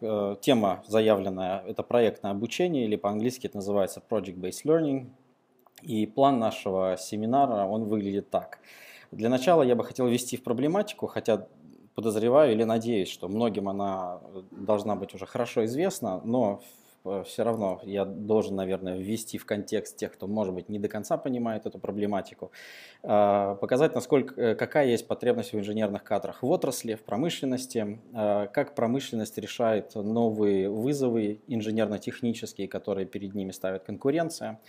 Э, тема заявленная – это проектное обучение, или по-английски это называется Project-Based Learning. И план нашего семинара, он выглядит так. Для начала я бы хотел ввести в проблематику, хотя подозреваю или надеюсь, что многим она должна быть уже хорошо известна, но Э, все равно я должен, наверное, ввести в контекст тех, кто, может быть, не до конца понимает эту проблематику, а, показать, насколько, э, какая есть потребность в инженерных кадрах в отрасли, в промышленности, а, как промышленность решает новые вызовы инженерно-технические, которые перед ними ставит конкуренция.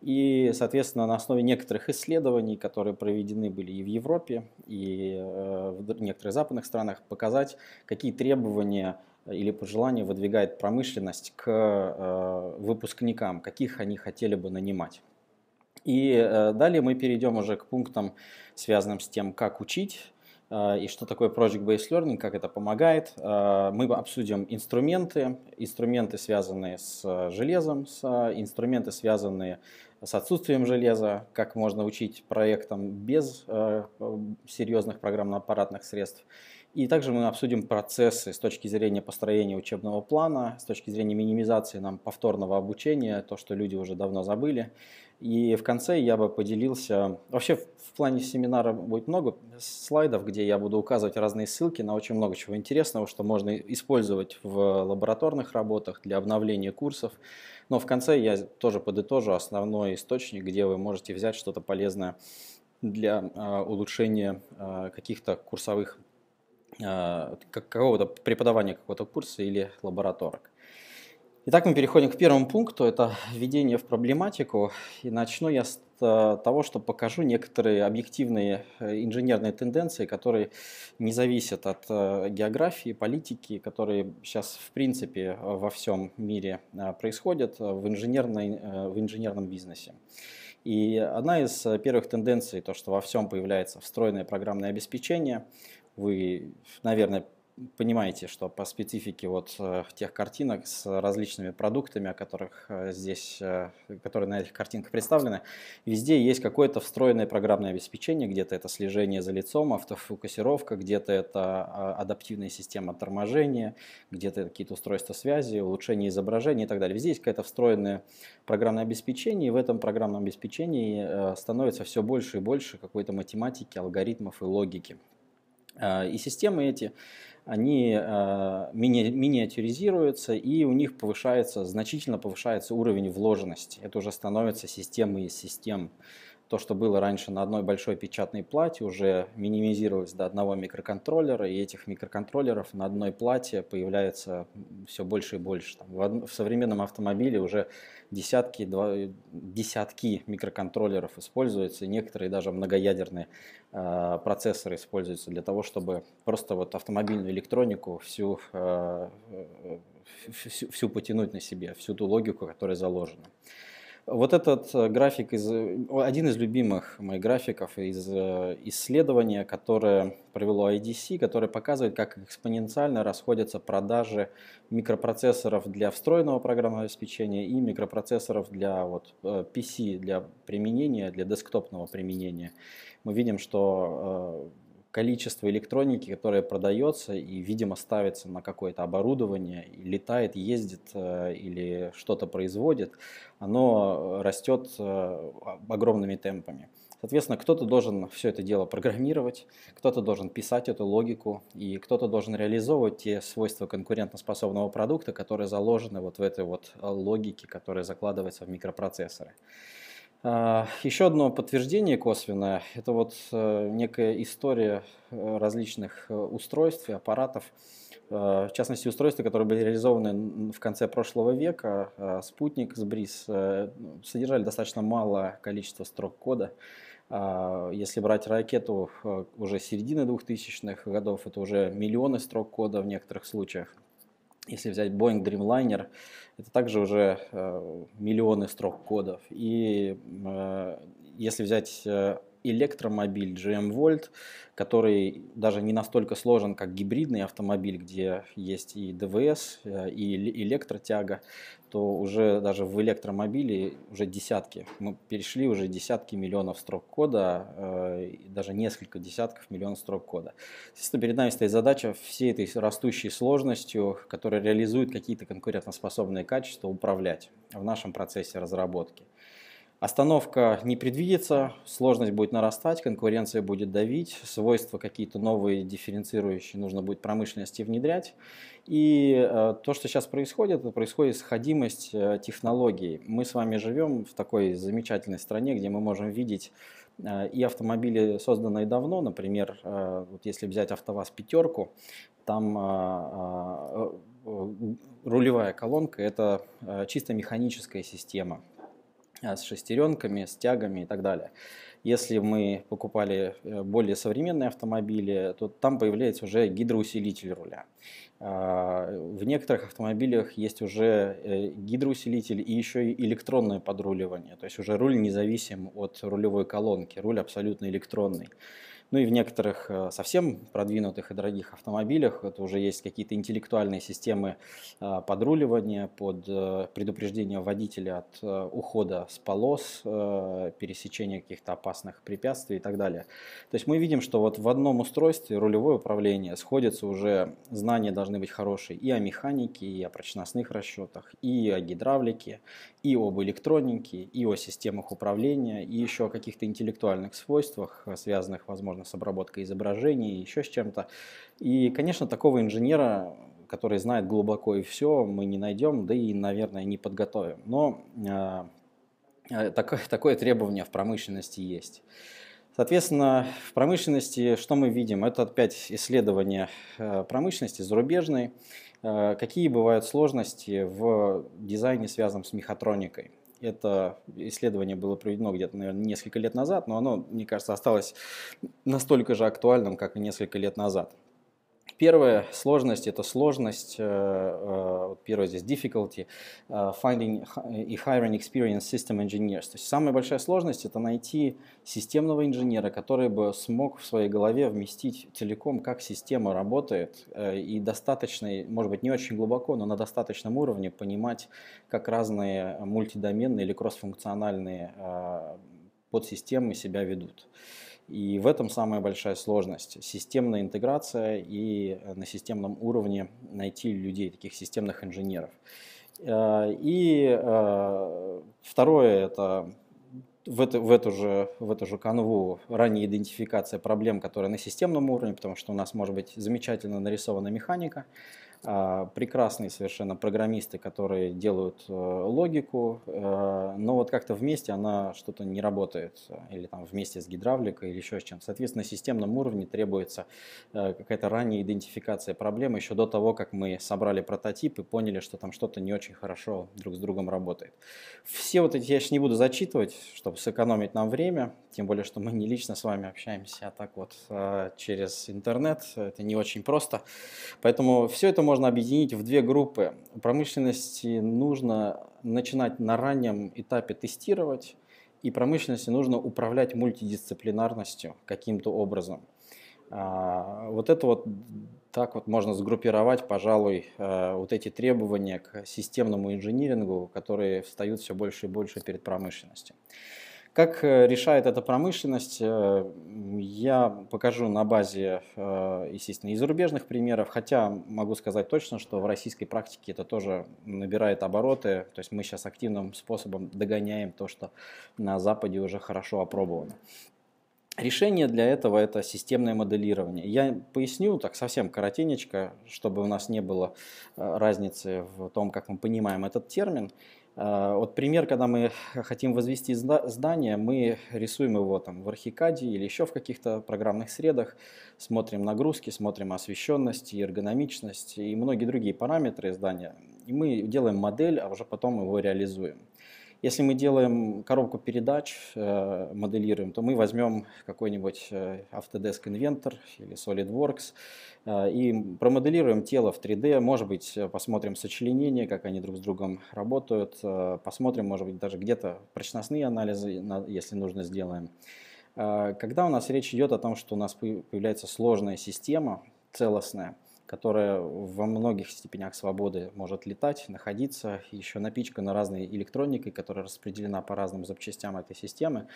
И, соответственно, на основе некоторых исследований, которые проведены были и в Европе, и э, в некоторых западных странах, показать, какие требования или пожелание выдвигает промышленность к э, выпускникам, каких они хотели бы нанимать. И э, далее мы перейдем уже к пунктам, связанным с тем, как учить э, и что такое Project-Based Learning, как это помогает. Мы обсудим инструменты, инструменты, связанные с железом, с инструменты, связанные с отсутствием железа, как можно учить проектом без серьезных программно-аппаратных средств. И также мы обсудим процессы с точки зрения построения учебного плана, с точки зрения минимизации нам повторного обучения, то, что люди уже давно забыли. И в конце я бы поделился... Вообще в плане семинара будет много слайдов, где я буду указывать разные ссылки на очень много чего интересного, что можно использовать в лабораторных работах для обновления курсов. Но в конце я тоже подытожу основной источник, где вы можете взять что-то полезное для а, улучшения а, каких-то курсовых а, какого-то преподавания какого-то курса или лабораторок. Итак, мы переходим к первому пункту, это введение в проблематику. И начну я с а, того, что покажу некоторые объективные э, инженерные тенденции, которые не зависят от э, географии, политики, которые сейчас в принципе во всем мире а, происходят в, инженерной, э, в инженерном бизнесе. И одна из первых тенденций, то, что во всем появляется встроенное программное обеспечение, вы, наверное, понимаете, что по специфике вот э, тех картинок с различными продуктами, о которых э, здесь, э, которые на этих картинках представлены, везде есть какое-то встроенное программное обеспечение, где-то это слежение за лицом, автофокусировка, где-то это а, адаптивная система торможения, где-то какие-то устройства связи, улучшение изображения и так далее. Везде есть какое-то встроенное программное обеспечение, и в этом программном обеспечении становится все больше и больше какой-то математики, алгоритмов и логики. А, и системы эти, они а, миниатюризируются, и у них повышается, значительно повышается уровень вложенности. Это уже становится системой из систем. систем то, что было раньше на одной большой печатной плате, уже минимизировалось до одного микроконтроллера, и этих микроконтроллеров на одной плате появляется все больше и больше. Там, в, од... в современном автомобиле уже десятки, два... десятки микроконтроллеров используются, и некоторые даже многоядерные э, процессоры используются для того, чтобы просто вот автомобильную электронику всю, э, всю, всю потянуть на себе, всю ту логику, которая заложена. Вот этот э, график, из, один из любимых моих графиков из э, исследования, которое провело IDC, которое показывает, как экспоненциально расходятся продажи микропроцессоров для встроенного программного обеспечения и микропроцессоров для вот, э, PC, для применения, для десктопного применения. Мы видим, что количество электроники, которая продается и, видимо, ставится на какое-то оборудование, летает, ездит э, или что-то производит, оно э, растет э, огромными темпами. Соответственно, кто-то должен все это дело программировать, кто-то должен писать эту логику, и кто-то должен реализовывать те свойства конкурентоспособного продукта, которые заложены вот в этой вот логике, которая закладывается в микропроцессоры. А, Еще одно подтверждение косвенное – это вот э, некая история э, различных э, устройств и аппаратов, в частности устройства, которые были реализованы в конце прошлого века. Спутник с БРИС содержали достаточно мало количество строк кода. А, если брать ракету уже середины 2000-х годов, это уже миллионы строк кода в некоторых случаях. Если взять Boeing Dreamliner, это также уже э, миллионы строк кодов. И э, если взять э, электромобиль GM Volt, эм который даже не настолько сложен, как гибридный автомобиль, где есть и ДВС, э, и электротяга, то уже даже в электромобиле уже десятки, мы ну, перешли уже десятки миллионов строк кода, э, даже несколько десятков миллионов строк кода. Естественно, перед нами стоит задача всей этой растущей сложностью, которая реализует какие-то конкурентоспособные качества, управлять в нашем процессе разработки. Остановка не предвидится, сложность будет нарастать, конкуренция будет давить, свойства какие-то новые дифференцирующие нужно будет промышленности внедрять. И э, то, что сейчас происходит, это происходит сходимость э, технологий. Мы с вами живем в такой замечательной стране, где мы можем видеть э, и автомобили, созданные давно, например, э, вот если взять АвтоВАЗ пятерку, там э, э, рулевая колонка – это чисто механическая система, а, с шестеренками, с тягами и так далее. Если мы покупали э, более современные автомобили, то там появляется уже гидроусилитель руля. А, в некоторых автомобилях есть уже э, гидроусилитель и еще и электронное подруливание. То есть уже руль независим от рулевой колонки, руль абсолютно электронный. Ну и в некоторых э, совсем продвинутых и дорогих автомобилях это уже есть какие-то интеллектуальные системы э, подруливания, под э, предупреждение водителя от ухода с полос, пересечения каких-то опасных препятствий и так далее. То есть мы видим, что вот в одном устройстве рулевое управление сходятся уже, знания должны быть хорошие и о механике, и о прочностных расчетах, и о гидравлике, и об электронике, и о системах управления, и еще о каких-то интеллектуальных свойствах, связанных, возможно, возможно, с обработкой изображений, еще с чем-то. И, конечно, такого инженера, который знает глубоко и все, мы не найдем, да и, наверное, не подготовим. Но э, такое, такое требование в промышленности есть. Соответственно, в промышленности что мы видим? Это опять исследование э, промышленности зарубежной. Э, какие бывают сложности в дизайне, связанном с мехатроникой? Это исследование было проведено где-то, наверное, несколько лет назад, но оно, мне кажется, осталось настолько же актуальным, как и несколько лет назад. Первая сложность – это сложность, э, э, первое здесь difficulty, э, finding и hiring experienced system engineers. То есть самая большая сложность – это найти системного инженера, который бы смог в своей голове вместить целиком, как система работает, и достаточно, может быть, не очень глубоко, но на достаточном уровне понимать, как разные мультидоменные или кроссфункциональные подсистемы себя ведут. Uh, и в этом самая большая сложность. Системная интеграция и э, на системном уровне найти людей, таких системных инженеров. Э, и э, второе – это в эту, в, эту же, в эту же канву ранняя идентификация проблем, которые на системном уровне, потому что у нас может быть замечательно нарисована механика, а, прекрасные совершенно программисты, которые делают э, логику, э, но вот как-то вместе она что-то не работает, э, или там вместе с гидравликой, или еще с чем. Соответственно, на системном уровне требуется какая-то ранняя идентификация проблемы еще до того, как мы собрали прототип и поняли, что там что-то не очень хорошо друг с другом работает. Все вот эти я сейчас не буду зачитывать, чтобы сэкономить нам время, тем более, что мы не лично с вами общаемся, а так вот через интернет, это не очень просто. Поэтому все это можно объединить в две группы. Промышленности нужно начинать на раннем этапе тестировать, и промышленности нужно управлять мультидисциплинарностью каким-то образом. А, вот это вот так вот можно сгруппировать, пожалуй, а, вот эти требования к системному инжинирингу, которые встают все больше и больше перед промышленностью. Как э, решает эта промышленность, э, я покажу на базе, э, естественно, и зарубежных примеров, хотя могу сказать точно, что в российской практике это тоже набирает обороты, то есть мы сейчас активным способом догоняем то, что на Западе уже хорошо опробовано. Решение для этого – это системное моделирование. Я поясню так совсем коротенечко, чтобы у нас не было разницы в том, как мы понимаем этот термин. А, вот пример, когда мы хотим возвести здание, мы рисуем его там в архикаде или еще в каких-то программных средах, смотрим нагрузки, смотрим освещенность, эргономичность и многие другие параметры здания. И мы делаем модель, а уже потом его реализуем. Если мы делаем коробку передач, э, моделируем, то мы возьмем какой-нибудь э, Autodesk Inventor или SolidWorks э, и промоделируем тело в 3D, может быть, посмотрим сочленения, как они друг с другом работают, посмотрим, может быть, даже где-то прочностные анализы, если нужно, сделаем. Когда у нас речь идет о том, что у нас появляется сложная система, целостная – которая во многих степенях свободы может летать, находиться, еще напичкана разной электроникой, которая распределена по разным запчастям этой системы.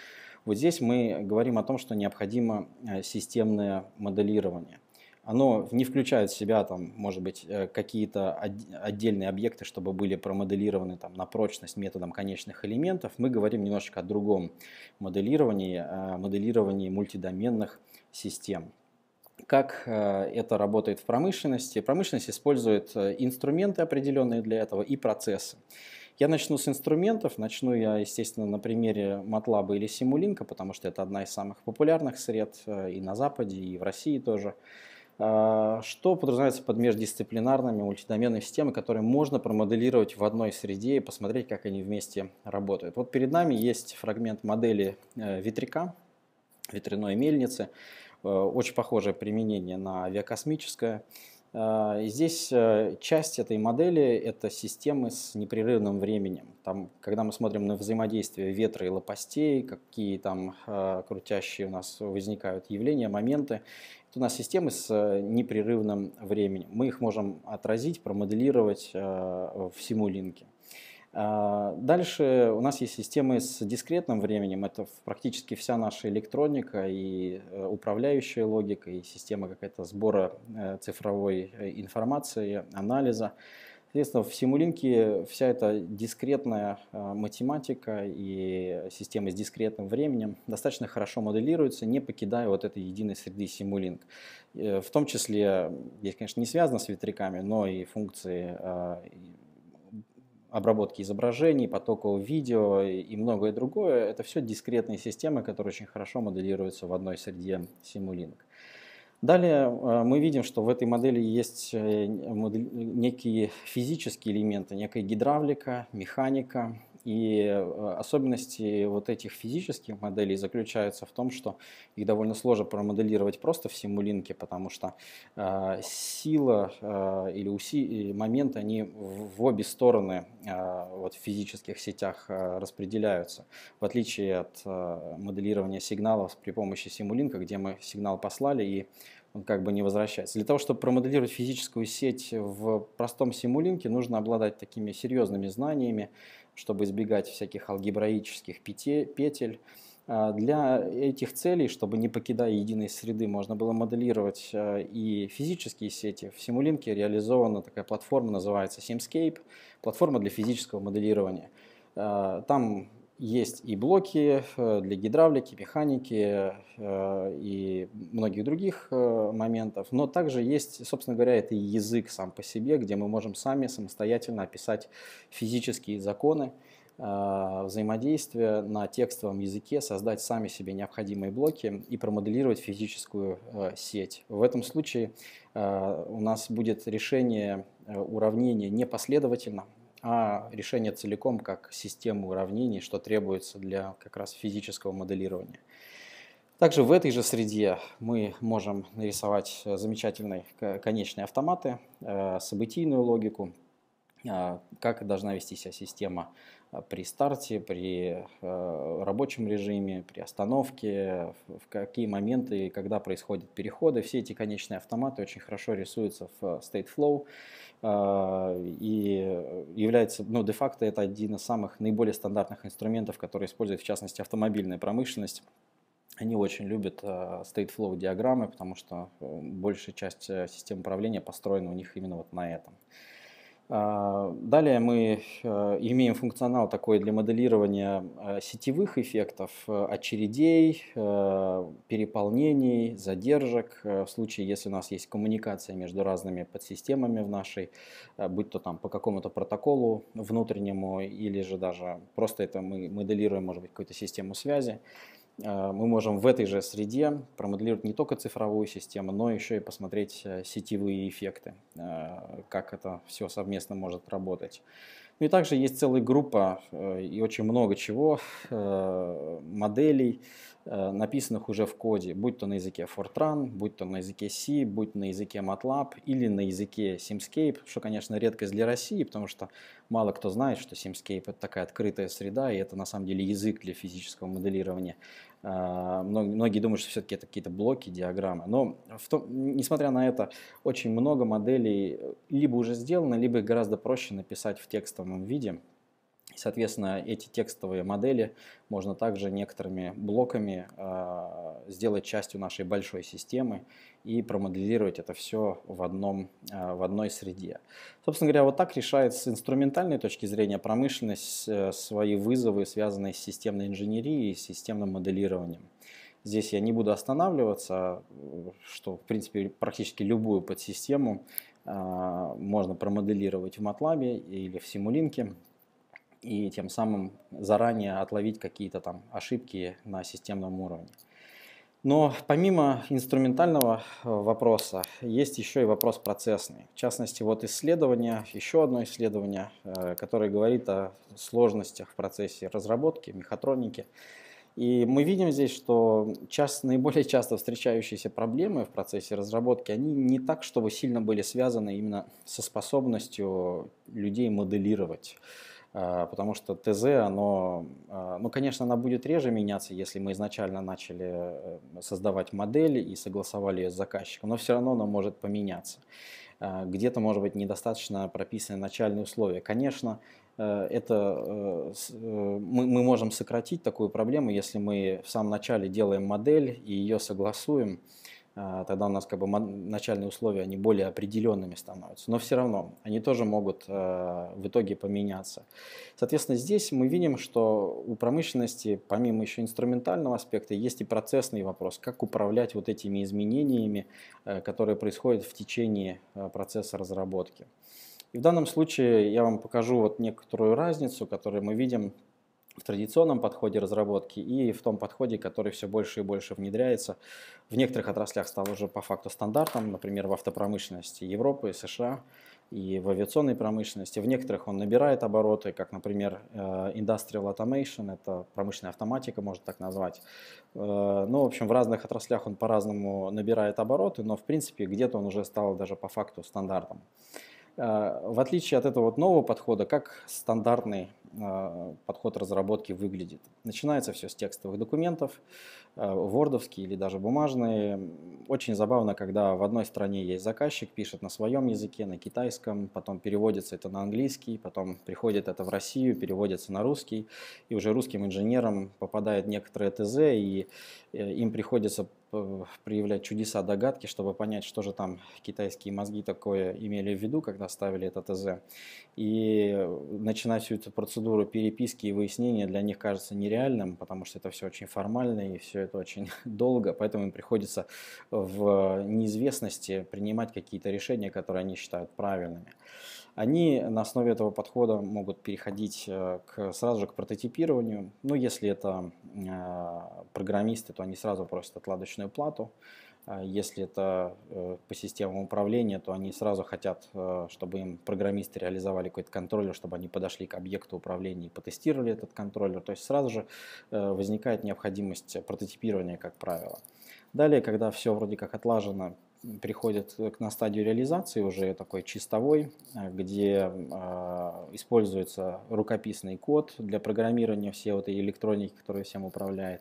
Вот здесь мы говорим о том, что необходимо э, системное моделирование оно не включает в себя, там, может быть, э, какие-то отдельные объекты, чтобы были промоделированы там, на прочность методом конечных элементов. Мы говорим немножечко о другом моделировании, моделировании мультидоменных систем. Как э, это работает в промышленности? Промышленность использует э, инструменты определенные для этого и процессы. Я начну с инструментов. Начну я, естественно, на примере MATLAB или Simulink, потому что это одна из самых популярных сред э, и на Западе, и в России тоже. Что подразумевается под междисциплинарными мультидоменными системами, которые можно промоделировать в одной среде и посмотреть, как они вместе работают. Вот перед нами есть фрагмент модели ветряка, ветряной мельницы. Э, очень похожее применение на авиакосмическое. Э, и здесь э, часть этой модели – это системы с непрерывным временем. Там, когда мы смотрим на взаимодействие ветра и лопастей, какие там крутящие у нас возникают явления, моменты, это у нас системы с непрерывным временем. Мы их можем отразить, промоделировать в симулинке. А, дальше у нас есть системы с дискретным временем. Это практически вся наша электроника и э, управляющая логика, и система какая-то сбора э, цифровой э, информации, анализа. Соответственно, в Симулинке вся эта дискретная математика и системы с дискретным временем достаточно хорошо моделируются, не покидая вот этой единой среды Симулинк. В том числе, здесь, конечно, не связано с ветряками, но и функции обработки изображений, потокового видео и многое другое. Это все дискретные системы, которые очень хорошо моделируются в одной среде Simulink. Далее э, мы видим, что в этой модели есть э, некие физические элементы, некая гидравлика, механика, и э, особенности вот этих физических моделей заключаются в том, что их довольно сложно промоделировать просто в симулинке, потому что э, сила э, или уси, момент, они в, в обе стороны э, вот в физических сетях э, распределяются. В отличие от э, моделирования сигналов при помощи симулинка, где мы сигнал послали и он как бы не возвращается. Для того, чтобы промоделировать физическую сеть в простом симулинке, нужно обладать такими серьезными знаниями, чтобы избегать всяких алгебраических петель. А для этих целей, чтобы не покидая единой среды, можно было моделировать э, и физические сети. В Симулинке реализована такая платформа, называется Simscape, платформа для физического моделирования. Э, там есть и блоки э, для гидравлики, механики э, и многих других э, моментов, но также есть, собственно говоря, это и язык сам по себе, где мы можем сами самостоятельно описать физические законы взаимодействия на текстовом языке, создать сами себе необходимые блоки и промоделировать физическую сеть. В этом случае у нас будет решение уравнения непоследовательно, а решение целиком как систему уравнений, что требуется для как раз физического моделирования. Также в этой же среде мы можем нарисовать э, замечательные конечные автоматы, э, событийную логику, а, как должна вести себя система Э, при старте, при э, рабочем режиме, при остановке, в какие моменты и когда происходят переходы. Все эти конечные автоматы очень хорошо рисуются в э, State Flow и является, ну, де-факто это один из самых наиболее стандартных инструментов, которые использует в частности автомобильная промышленность. Они очень любят state flow диаграммы, потому что большая часть систем управления построена у них именно вот на этом. А, далее мы э, имеем функционал такой для моделирования э, сетевых эффектов, э, очередей, переполнений, задержек. В случае, если у нас есть коммуникация между разными подсистемами в нашей, будь то там по какому-то протоколу внутреннему или же даже просто это мы моделируем, может быть, какую-то систему связи. Э, мы можем в этой же среде промоделировать не только цифровую систему, но еще и посмотреть э, сетевые эффекты, э, как это все совместно может работать. Ну и также есть целая группа и очень много чего, моделей, Э, написанных уже в коде, будь то на языке Fortran, будь то на языке C, будь на языке MATLAB или на языке Simscape, что, конечно, редкость для России, потому что мало кто знает, что Simscape — это такая открытая среда, и это на самом деле язык для физического моделирования. Э, многие думают, что все-таки это какие-то блоки, диаграммы. Но, том, несмотря на это, очень много моделей либо уже сделано, либо их гораздо проще написать в текстовом виде, Соответственно, эти текстовые модели можно также некоторыми блоками э, сделать частью нашей большой системы и промоделировать это все в, одном, э, в одной среде. Собственно говоря, вот так решает с инструментальной точки зрения промышленность э, свои вызовы, связанные с системной инженерией и системным моделированием. Здесь я не буду останавливаться, что, в принципе, практически любую подсистему э, можно промоделировать в MATLAB или в Симулинке и тем самым заранее отловить какие-то там ошибки на системном уровне. Но помимо инструментального э, вопроса, есть еще и вопрос процессный. В частности, вот исследование, еще одно исследование, э, которое говорит о сложностях в процессе разработки, мехатроники. И мы видим здесь, что часто, наиболее часто встречающиеся проблемы в процессе разработки, они не так, чтобы сильно были связаны именно со способностью людей моделировать Э, потому что ТЗ, оно, э, ну, конечно, она будет реже меняться, если мы изначально начали э, создавать модели и согласовали ее с заказчиком, но все равно она может поменяться. Где-то, может быть, недостаточно прописаны начальные условия. Конечно, это мы, мы можем сократить такую проблему, если мы в самом начале делаем модель и ее согласуем, а, тогда у нас как бы начальные условия, они более определенными становятся. Но все равно они тоже могут э, в итоге поменяться. Соответственно, здесь мы видим, что у промышленности, помимо еще инструментального аспекта, есть и процессный вопрос, как управлять вот этими изменениями, э, которые происходят в течение э, процесса разработки. И в данном случае я вам покажу вот некоторую разницу, которую мы видим в традиционном подходе разработки и в том подходе, который все больше и больше внедряется. В некоторых отраслях стал уже по факту стандартом, например, в автопромышленности Европы, США и в авиационной промышленности. В некоторых он набирает обороты, как, например, э, Industrial Automation, это промышленная автоматика, можно так назвать. Э, ну, в общем, в разных отраслях он по-разному набирает обороты, но, в принципе, где-то он уже стал даже по факту стандартом. Э, в отличие от этого вот нового подхода, как стандартный а, подход разработки выглядит. Начинается все с текстовых документов, а, вордовские или даже бумажные. Очень забавно, когда в одной стране есть заказчик, пишет на своем языке, на китайском, потом переводится это на английский, потом приходит это в Россию, переводится на русский, и уже русским инженерам попадает некоторое ТЗ, и э, им приходится э, проявлять чудеса догадки, чтобы понять, что же там китайские мозги такое имели в виду, когда ставили это ТЗ. И э, начиная всю эту процедуру процедуру переписки и выяснения для них кажется нереальным, потому что это все очень формально и все это очень долго, поэтому им приходится в э, неизвестности принимать какие-то решения, которые они считают правильными. Они на основе этого подхода могут переходить э, к, сразу же к прототипированию. Ну, если это э, программисты, то они сразу просят отладочную плату. А если это э, по системам управления, то они сразу хотят, э, чтобы им программисты реализовали какой-то контроллер, чтобы они подошли к объекту управления и потестировали этот контроллер. То есть сразу же э, возникает необходимость прототипирования, как правило. Далее, когда все вроде как отлажено, приходит на стадию реализации уже такой чистовой, где используется рукописный код для программирования всей вот этой электроники, которая всем управляет.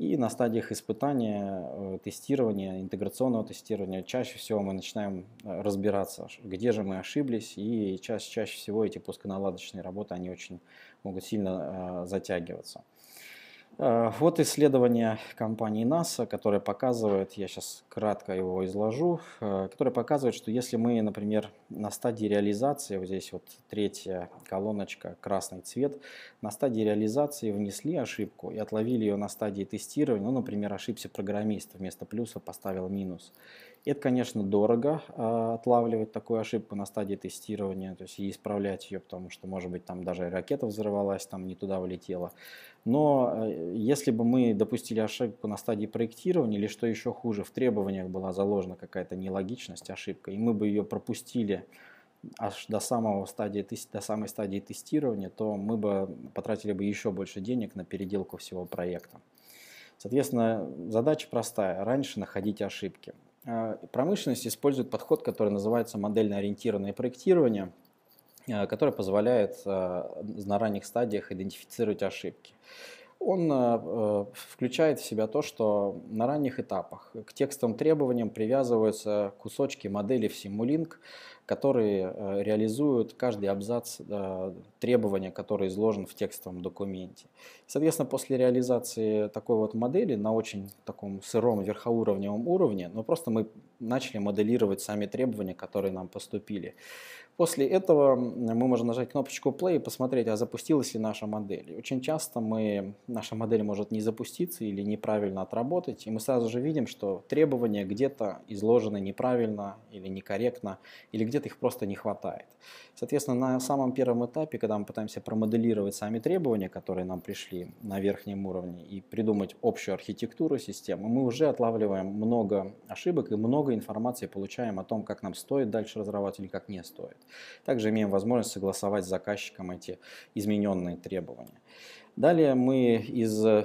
И на стадиях испытания, э, тестирования, интеграционного тестирования чаще всего мы начинаем э, разбираться, где же мы ошиблись, и чаще, чаще всего эти пусконаладочные работы, они очень могут сильно э, затягиваться. А, вот исследование компании NASA, которое показывает, я сейчас кратко его изложу, а, которое показывает, что если мы, например, на стадии реализации, вот здесь вот третья колоночка, красный цвет, на стадии реализации внесли ошибку и отловили ее на стадии тестирования, ну, например, ошибся программист, вместо плюса поставил минус. Это, конечно, дорого а, отлавливать такую ошибку на стадии тестирования, то есть и исправлять ее, потому что, может быть, там даже ракета взорвалась, там не туда улетела. Но э, если бы мы допустили ошибку на стадии проектирования, или что еще хуже, в требованиях была заложена какая-то нелогичность, ошибка, и мы бы ее пропустили аж до, самого стадии, до самой стадии тестирования, то мы бы потратили бы еще больше денег на переделку всего проекта. Соответственно, задача простая. Раньше находить ошибки. Э, промышленность использует подход, который называется модельно-ориентированное проектирование – Э, который позволяет э, на ранних стадиях идентифицировать ошибки. Он э, включает в себя то, что на ранних этапах к текстовым требованиям привязываются кусочки модели в Simulink, которые реализуют каждый абзац требования, который изложен в текстовом документе. Соответственно, после реализации такой вот модели на очень таком сыром верхоуровневом уровне, ну просто мы начали моделировать сами требования, которые нам поступили. После этого мы можем нажать кнопочку play и посмотреть, а запустилась ли наша модель. Очень часто мы, наша модель может не запуститься или неправильно отработать, и мы сразу же видим, что требования где-то изложены неправильно или некорректно, или где-то их просто не хватает. Соответственно, на самом первом этапе, когда мы пытаемся промоделировать сами требования, которые нам пришли на верхнем уровне, и придумать общую архитектуру системы, мы уже отлавливаем много ошибок и много информации получаем о том, как нам стоит дальше разрабатывать или как не стоит. Также имеем возможность согласовать с заказчиком эти измененные требования. Далее мы из э,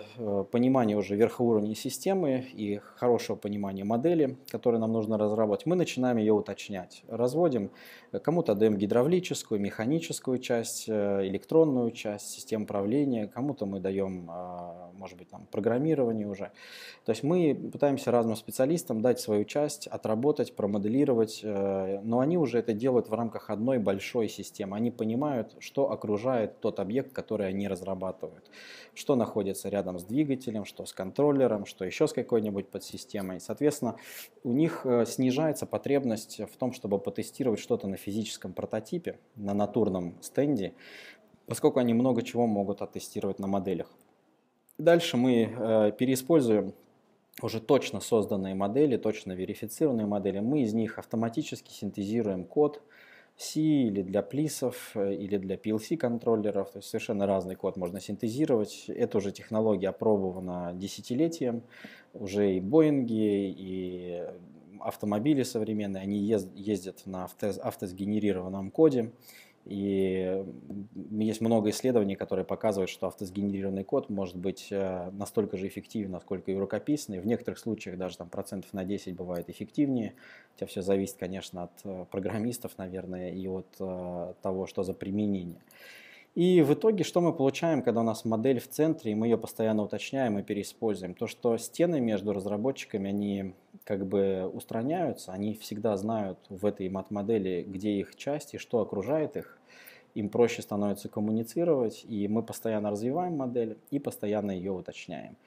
понимания уже верхоуровней системы и хорошего понимания модели, которую нам нужно разработать, мы начинаем ее уточнять. Разводим э, кому-то даем гидравлическую, механическую часть, э, электронную часть, систем управления, кому-то мы даем, может быть, там, программирование уже. То есть мы пытаемся разным специалистам дать свою часть, отработать, промоделировать, но они уже это делают в рамках одной большой системы. Они понимают, что окружает тот объект, который они разрабатывают продукт, что находится рядом с двигателем, что с контроллером, что еще с какой-нибудь подсистемой. Соответственно, у них э, снижается потребность в том, чтобы потестировать что-то на физическом прототипе, на натурном стенде, поскольку они много чего могут оттестировать на моделях. Дальше мы э, переиспользуем уже точно созданные модели, точно верифицированные модели. Мы из них автоматически синтезируем код, C или для плисов, э, или для PLC контроллеров. То есть совершенно разный код можно синтезировать. Эта уже технология опробована десятилетием. Уже и Боинги, и автомобили современные, они ездят на автосгенерированном коде. И есть много исследований, которые показывают, что автосгенерированный код может быть э, настолько же эффективен, насколько и рукописный. В некоторых случаях даже там, процентов на 10 бывает эффективнее. Хотя все зависит, конечно, от э, программистов, наверное, и от э, того, что за применение. И в итоге что мы получаем, когда у нас модель в центре, и мы ее постоянно уточняем и переиспользуем? То, что стены между разработчиками, они как бы устраняются, они всегда знают в этой мат-модели, где их части, что окружает их, им проще становится коммуницировать, и мы постоянно развиваем модель и постоянно ее уточняем.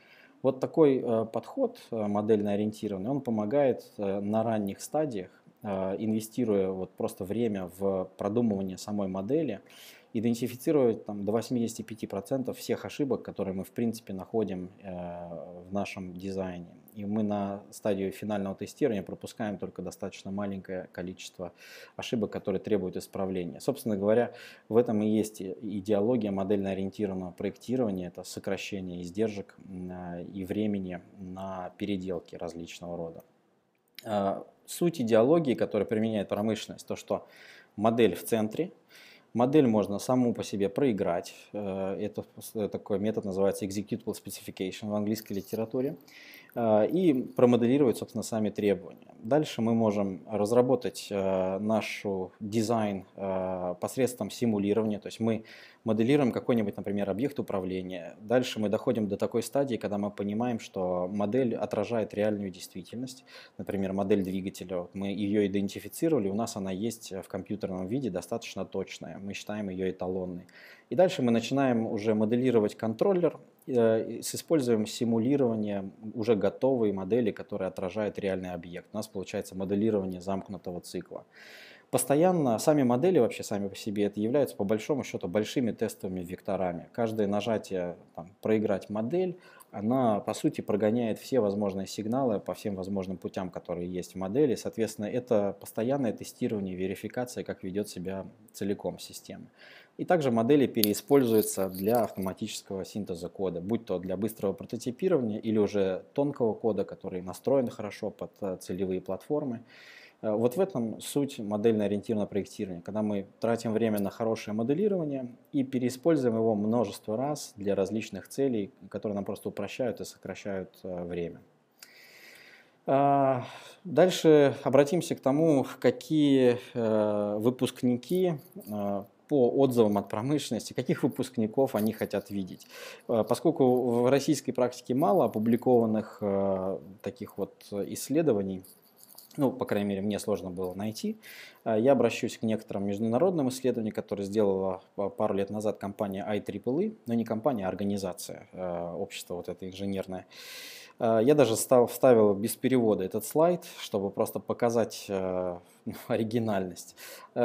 Вот такой э, подход э, модельно ориентированный, он помогает э, на ранних стадиях, э, инвестируя вот просто время в продумывание самой модели, идентифицировать там, до 85% всех ошибок, которые мы в принципе находим э, в нашем дизайне. И мы на стадию финального тестирования пропускаем только достаточно маленькое количество ошибок, которые требуют исправления. Собственно говоря, в этом и есть идеология модельно-ориентированного проектирования. Это сокращение издержек э, и времени на переделки различного рода. Э, суть идеологии, которую применяет промышленность, то, что модель в центре – Модель можно саму по себе проиграть. Э, это э, такой метод называется executable specification в английской литературе. Э, и промоделировать, собственно, сами требования. Дальше мы можем разработать э, нашу дизайн э, посредством симулирования, то есть мы моделируем какой-нибудь, например, объект управления. Дальше мы доходим до такой стадии, когда мы понимаем, что модель отражает реальную действительность. Например, модель двигателя, мы ее идентифицировали, у нас она есть в компьютерном виде, достаточно точная, мы считаем ее эталонной. И дальше мы начинаем уже моделировать контроллер, Э, с используем симулирование уже готовой модели, которая отражает реальный объект. У нас получается моделирование замкнутого цикла. Постоянно сами модели вообще сами по себе это являются по большому счету большими тестовыми векторами. Каждое нажатие там, проиграть модель, она, по сути, прогоняет все возможные сигналы по всем возможным путям, которые есть в модели. Соответственно, это постоянное тестирование, верификация, как ведет себя целиком система. И также модели переиспользуются для автоматического синтеза кода, будь то для быстрого прототипирования или уже тонкого кода, который настроен хорошо под э, целевые платформы. Э, вот в этом суть модельно-ориентированного проектирования, когда мы тратим время на хорошее моделирование и переиспользуем его множество раз для различных целей, которые нам просто упрощают и сокращают э, время. Э, дальше обратимся к тому, какие выпускники по отзывам от промышленности, каких выпускников они хотят видеть. Поскольку в российской практике мало опубликованных таких вот исследований, ну, по крайней мере, мне сложно было найти. А, я обращусь к некоторым международным исследованиям, которые сделала а, пару лет назад компания IEEE, но не компания, а организация, а, общество вот это инженерное. Я даже вставил без перевода этот слайд, чтобы просто показать оригинальность.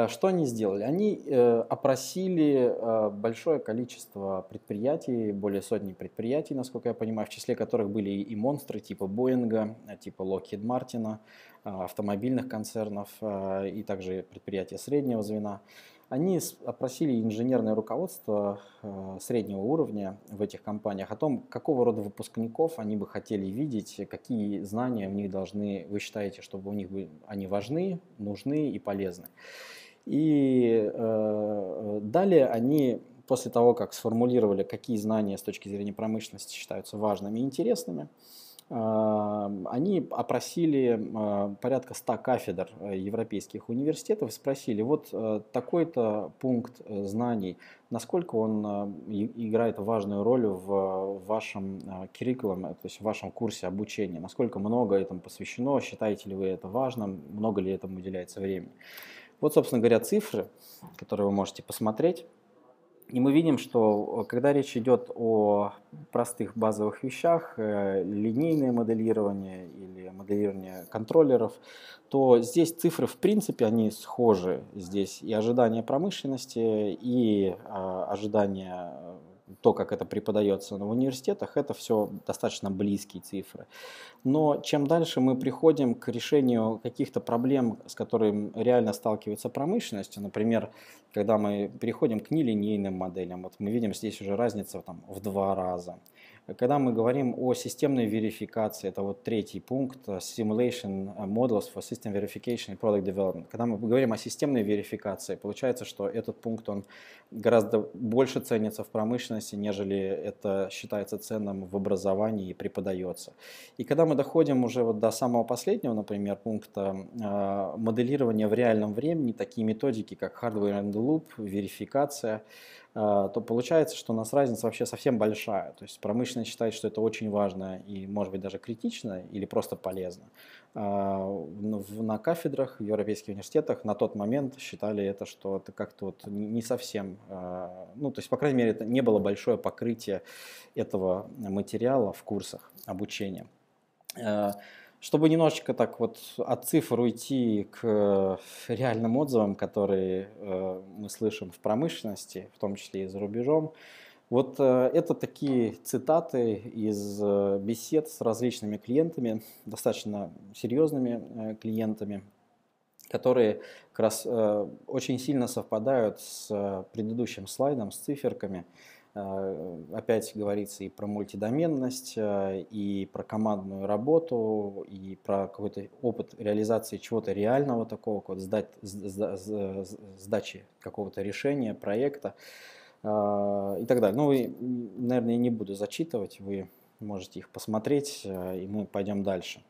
Что они сделали? Они э, опросили большое количество предприятий, более сотни предприятий, насколько я понимаю, в числе которых были и монстры типа Боинга, типа Локхид Мартина, Э, автомобильных концернов э, и также предприятия среднего звена. Они опросили инженерное руководство э, среднего уровня в этих компаниях о том, какого рода выпускников они бы хотели видеть, какие знания в них должны, вы считаете, чтобы у них были, они важны, нужны и полезны. И далее они после того, как сформулировали, какие знания с точки зрения промышленности считаются важными и интересными, они опросили а, порядка 100 кафедр э, европейских университетов и спросили, вот э, такой-то пункт э, знаний, насколько он а, играет важную роль в вашем а, curriculum, то есть в вашем курсе обучения, насколько много этому посвящено, считаете ли вы это важным, много ли этому уделяется времени. Вот, собственно говоря, цифры, которые вы можете посмотреть. И мы видим, что э, когда речь идет о простых базовых вещах, э, линейное моделирование или моделирование контроллеров, то здесь цифры в принципе они схожи. Здесь и ожидания промышленности, и э, ожидания то, как это преподается. Но в университетах это все достаточно близкие цифры. Но чем дальше мы приходим к решению каких-то проблем, с которыми реально сталкивается промышленность, например, когда мы переходим к нелинейным моделям, вот мы видим здесь уже разницу там, в два раза – когда мы говорим о системной верификации, это вот третий пункт, э, Simulation э, Models for System Verification and Product Development. Когда мы говорим о системной верификации, получается, что этот пункт, он гораздо больше ценится в промышленности, нежели это считается ценным в образовании и преподается. И когда мы доходим уже вот до самого последнего, например, пункта э, моделирования в реальном времени, такие методики, как Hardware and Loop, верификация, а, то получается, что у нас разница вообще совсем большая. То есть промышленность считает, что это очень важно и, может быть, даже критично или просто полезно. А, ну, на кафедрах в европейских университетах на тот момент считали это, что это как-то вот не совсем, а, ну, то есть, по крайней мере, это не было большое покрытие этого материала в курсах обучения чтобы немножечко так вот от цифр уйти к э, реальным отзывам, которые э, мы слышим в промышленности, в том числе и за рубежом, вот э, это такие цитаты из бесед с различными клиентами, достаточно серьезными клиентами, которые как раз очень сильно совпадают с предыдущим слайдом, с циферками – Э, опять говорится и про мультидоменность, э, и про командную работу, и про какой-то опыт реализации чего-то реального такого, вот сдать, сдачи какого-то решения, проекта э, и так далее. Ну, наверное, я не буду зачитывать, вы можете их посмотреть, и мы пойдем дальше.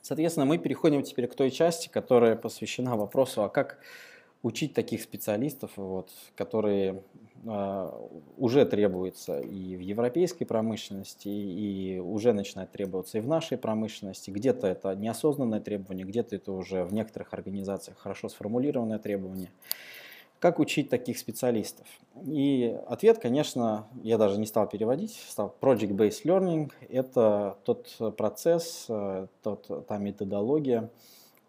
Соответственно, мы переходим теперь к той части, которая посвящена вопросу, а как учить таких специалистов, вот, которые э, уже требуются и в европейской промышленности, и, уже начинают требоваться и в нашей промышленности. Где-то это неосознанное требование, где-то это уже в некоторых организациях хорошо сформулированное требование. Как учить таких специалистов? И ответ, конечно, я даже не стал переводить, стал Project-Based Learning. Это тот процесс, э, тот, та методология,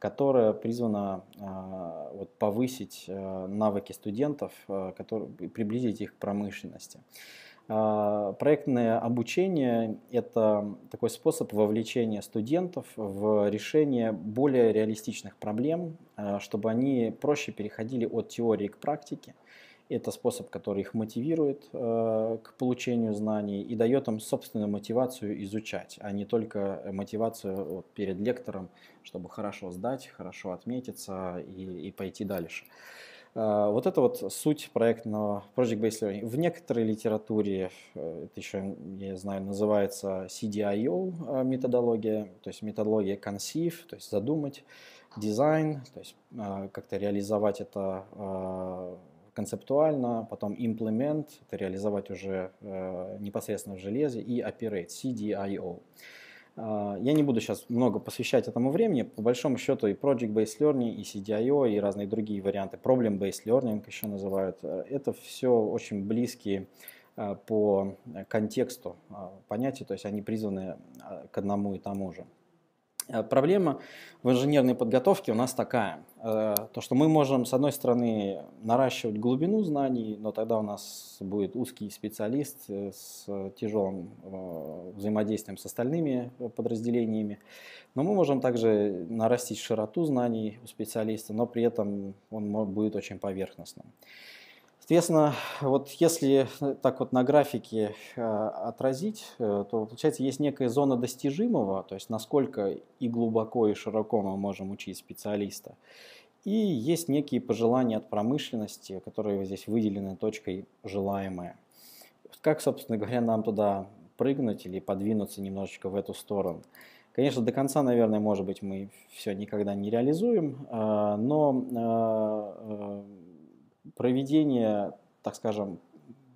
которая призвана а, вот, повысить а, навыки студентов, а, которые, приблизить их к промышленности. Проектное обучение – это такой способ вовлечения студентов в решение более реалистичных проблем, чтобы они проще переходили от теории к практике. Это способ, который их мотивирует э, к получению знаний и дает им собственную мотивацию изучать, а не только э, мотивацию перед лектором, чтобы хорошо сдать, хорошо отметиться и, и пойти дальше. Э, вот это вот суть проектного Project-Based Learning. В некоторой литературе, это еще, я знаю, называется CDIO методология, то есть методология conceive, то есть задумать, дизайн, то есть как-то реализовать это концептуально, потом implement, это реализовать уже э, непосредственно в железе, и operate, CDIO. Э, я не буду сейчас много посвящать этому времени, по большому счету и Project-Based Learning, и CDIO, и разные другие варианты, Problem-Based Learning еще называют, э, это все очень близкие э, по контексту э, понятия, то есть они призваны к одному и тому же. Э, проблема в инженерной подготовке у нас такая, э, то что мы можем, с одной стороны, наращивать глубину знаний, но тогда у нас будет узкий специалист э, с тяжелым взаимодействием с остальными подразделениями, но мы можем также нарастить широту знаний у специалиста, но при этом он будет очень поверхностным. Соответственно, вот если так вот на графике э, отразить, э, то получается есть некая зона достижимого, то есть насколько и глубоко, и широко мы можем учить специалиста. И есть некие пожелания от промышленности, которые здесь выделены точкой «желаемое». Как, собственно говоря, нам туда прыгнуть или подвинуться немножечко в эту сторону? Конечно, до конца, наверное, может быть, мы все никогда не реализуем, э, но э, э, проведение, так скажем,